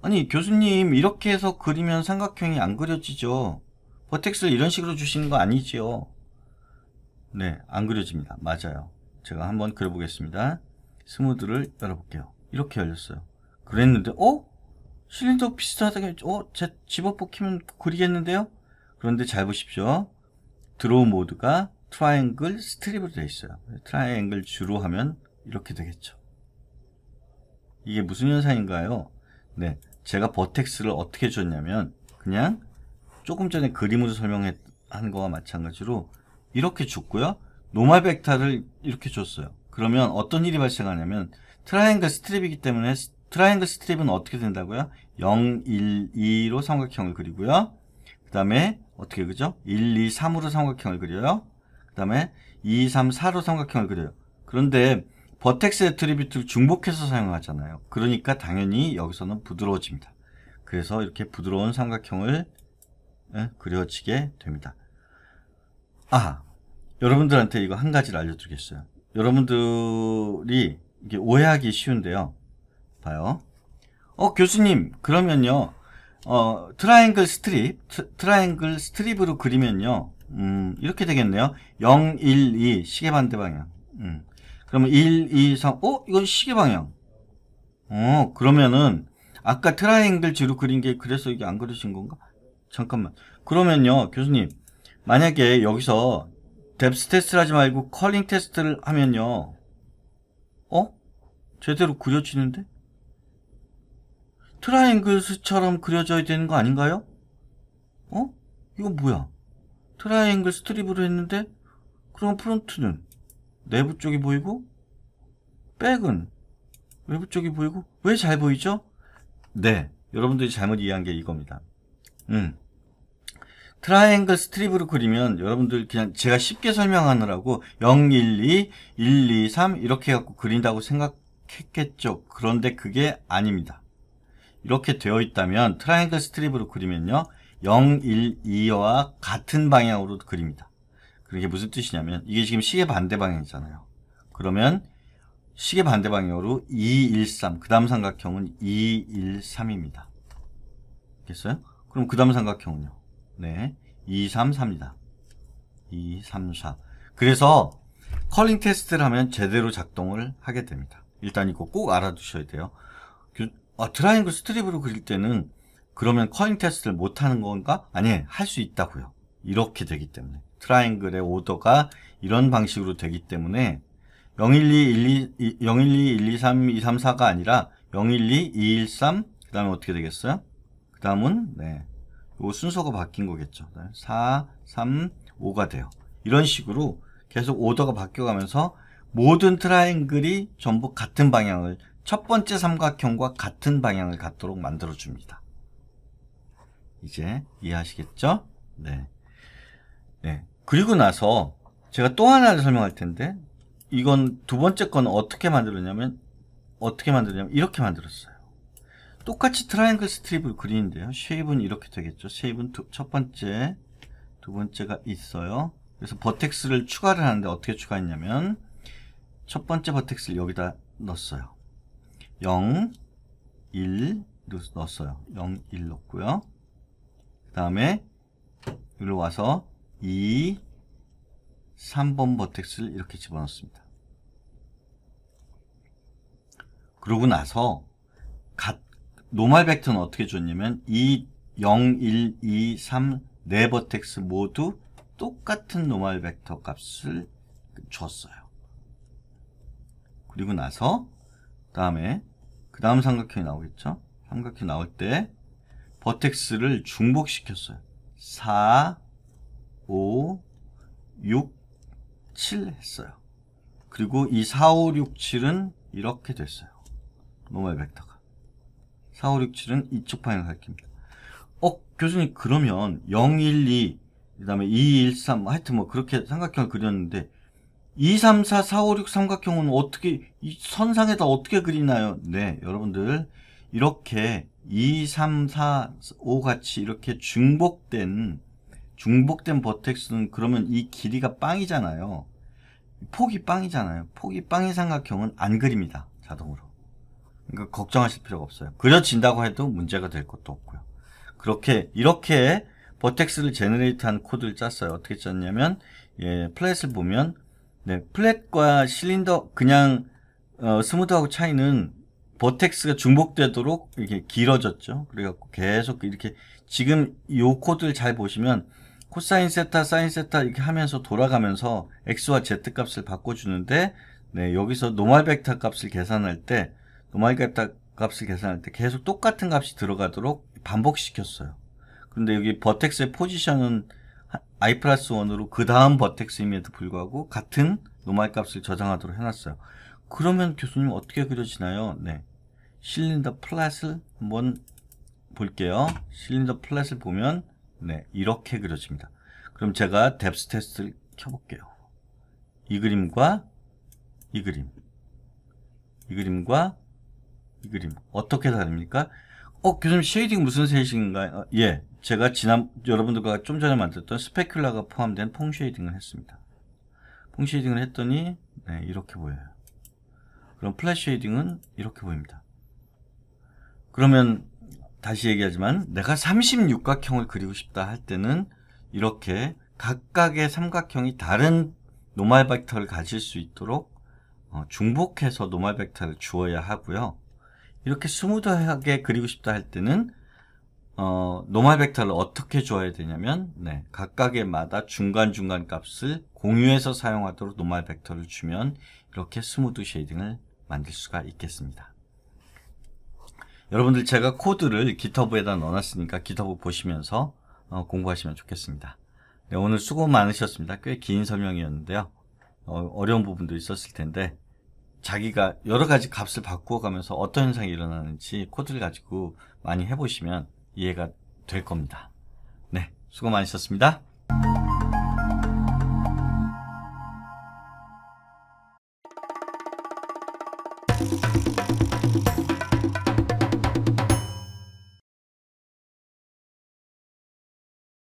Speaker 1: 아니 교수님 이렇게 해서 그리면 삼각형이 안 그려지죠. 버텍스를 이런 식으로 주시는 거 아니지요. 네, 안 그려집니다. 맞아요. 제가 한번 그려보겠습니다. 스무드를 열어볼게요. 이렇게 열렸어요. 그랬는데 어? 실린더 비슷하다게 어? 제 집어뽑히면 그리겠는데요? 그런데 잘 보십시오. 드로우 모드가 트라이앵글 스트립으로 되어 있어요. 트라이앵글 주로 하면 이렇게 되겠죠. 이게 무슨 현상인가요? 네, 제가 버텍스를 어떻게 줬냐면 그냥 조금 전에 그림으로 설명한 거와 마찬가지로 이렇게 줬고요. 노멀 벡터를 이렇게 줬어요. 그러면 어떤 일이 발생하냐면 트라이앵글 스트립이기 때문에 트라이앵글 스트립은 어떻게 된다고요? 0, 1, 2로 삼각형을 그리고요. 그 다음에 어떻게 그죠? 1, 2, 3으로 삼각형을 그려요. 다음에 2, 3, 4로 삼각형을 그려요. 그런데 버텍스 애트리뷰트를 중복해서 사용하잖아요. 그러니까 당연히 여기서는 부드러워집니다. 그래서 이렇게 부드러운 삼각형을 예, 그려지게 됩니다. 아, 여러분들한테 이거 한 가지를 알려드리겠어요. 여러분들이 이게 오해하기 쉬운데요. 봐요. 어, 교수님, 그러면요. 어, 트라이앵글 스트립, 트, 라이앵글 스트립으로 그리면요. 음, 이렇게 되겠네요. 0, 1, 2 시계 반대 방향. 음. 그러면 1, 2, 3, 어? 이건 시계 방향. 어, 그러면은 아까 트라이앵글 지로 그린 게 그래서 이게 안 그려진 건가? 잠깐만. 그러면요, 교수님. 만약에 여기서 뎁스 테스트를 하지 말고 컬링 테스트를 하면요. 어? 제대로 그려지는데? 트라이앵글스처럼 그려져야 되는 거 아닌가요? 어? 이건 뭐야? 트라이앵글 스트립으로 했는데 그럼 프론트는 내부 쪽이 보이고 백은 외부 쪽이 보이고 왜 잘 보이죠? 네 여러분들이 잘못 이해한 게 이겁니다 음. 트라이앵글 스트립으로 그리면 여러분들 그냥 제가 쉽게 설명하느라고 0, 1, 2, 1, 2, 3 이렇게 갖고 그린다고 생각했겠죠 그런데 그게 아닙니다 이렇게 되어 있다면 트라이앵글 스트립으로 그리면요 0, 1, 2와 같은 방향으로 그립니다. 그게 무슨 뜻이냐면 이게 지금 시계 반대 방향이잖아요. 그러면 시계 반대 방향으로 2, 1, 3, 그 다음 삼각형은 2, 1, 3입니다. 됐어요? 그럼 그 다음 삼각형은요? 네, 2, 3, 4입니다. 2, 3, 4. 그래서 컬링 테스트를 하면 제대로 작동을 하게 됩니다. 일단 이거 꼭 알아두셔야 돼요. 그, 아, 드라잉글 스트립으로 그릴 때는 그러면 커잉 테스트를 못하는 건가? 아니, 할 수 있다고요. 이렇게 되기 때문에. 트라이앵글의 오더가 이런 방식으로 되기 때문에 012, 1 123, 234가 아니라 012, 213, 그 다음에 어떻게 되겠어요? 그 다음은, 네. 요 순서가 바뀐 거겠죠. 4, 3, 5가 돼요. 이런 식으로 계속 오더가 바뀌어가면서 모든 트라이앵글이 전부 같은 방향을 첫 번째 삼각형과 같은 방향을 갖도록 만들어줍니다. 이제 이해하시겠죠? 네. 네. 그리고 나서 제가 또 하나를 설명할 텐데 이건 두 번째 건 어떻게 만들었냐면 어떻게 만들냐면 이렇게 만들었어요. 똑같이 트라이앵글 스트립을 그리는데요. 쉐입은 이렇게 되겠죠. 쉐입은 두, 첫 번째, 두 번째가 있어요. 그래서 버텍스를 추가를 하는데 어떻게 추가했냐면 첫 번째 버텍스를 여기다 넣었어요. 0, 1 넣었어요. 0, 1 넣었고요. 그 다음에 여기로 와서 2, 3번 버텍스를 이렇게 집어넣습니다. 그러고 나서 갓, 노말 벡터는 어떻게 줬냐면 2, 0, 1, 2, 3, 네 버텍스 모두 똑같은 노말 벡터 값을 줬어요. 그리고 나서 그 다음에 그 다음 삼각형이 나오겠죠? 삼각형 나올 때 버텍스를 중복시켰어요. 4, 5, 6, 7 했어요. 그리고 이 4, 5, 6, 7은 이렇게 됐어요. 노멀 벡터가. 4, 5, 6, 7은 이쪽 방향을 가리킵니다. 어, 교수님 그러면 0, 1, 2, 그 다음에 2, 1, 3 하여튼 뭐 그렇게 삼각형을 그렸는데 2, 3, 4, 4, 5, 6 삼각형은 어떻게 이 선상에다 어떻게 그리나요? 네, 여러분들 이렇게 2, 3, 4, 5 같이 이렇게 중복된 중복된 버텍스는 그러면 이 길이가 빵이잖아요. 폭이 빵이잖아요. 폭이 빵인 삼각형은 안 그립니다. 자동으로. 그러니까 걱정하실 필요가 없어요. 그려진다고 해도 문제가 될 것도 없고요. 그렇게 이렇게 버텍스를 제너레이트한 코드를 짰어요. 어떻게 짰냐면 예, 플랫을 보면 네, 플랫과 실린더 그냥 어, 스무드하고 차이는 버텍스가 중복되도록 이렇게 길어졌죠. 그래갖고 계속 이렇게 지금 요 코드를 잘 보시면 코사인 세타, 사인 세타 이렇게 하면서 돌아가면서 x와 z 값을 바꿔주는데 네, 여기서 노말 벡터 값을 계산할 때 노말 벡터 값을 계산할 때 계속 똑같은 값이 들어가도록 반복시켰어요. 근데 여기 버텍스의 포지션은 i 플러스 1으로 그 다음 버텍스임에도 불구하고 같은 노말 값을 저장하도록 해놨어요. 그러면 교수님 어떻게 그려지나요? 네. 실린더 플랫을 한번 볼게요. 실린더 플랫을 보면 네 이렇게 그려집니다. 그럼 제가 뎁스 테스트를 켜볼게요. 이 그림과 이 그림 이 그림과 이 그림 어떻게 다릅니까? 어 교수님 쉐이딩 무슨 쉐이딩인가요? 어, 예 제가 지난 여러분들과 좀 전에 만들었던 스페큘라가 포함된 퐁 쉐이딩을 했습니다. 퐁 쉐이딩을 했더니 네, 이렇게 보여요. 그럼 플랫 래 쉐이딩은 이렇게 보입니다. 그러면 다시 얘기하지만 내가 36각형을 그리고 싶다 할 때는 이렇게 각각의 삼각형이 다른 노말 벡터를 가질 수 있도록 어, 중복해서 노말 벡터를 주어야 하고요. 이렇게 스무드하게 그리고 싶다 할 때는 어, 노말 벡터를 어떻게 줘야 되냐면 네, 각각의 마다 중간중간 값을 공유해서 사용하도록 노말 벡터를 주면 이렇게 스무드 쉐이딩을 만들 수가 있겠습니다. 여러분들 제가 코드를 기터브에다 넣어놨으니까 기터브 보시면서 어, 공부하시면 좋겠습니다. 네, 오늘 수고 많으셨습니다. 꽤 긴 설명이었는데요. 어, 려운 부분도 있었을 텐데 자기가 여러 가지 값을 바꾸어 가면서 어떤 현상이 일어나는지 코드를 가지고 많이 해보시면 이해가 될 겁니다. 네, 수고 많으셨습니다.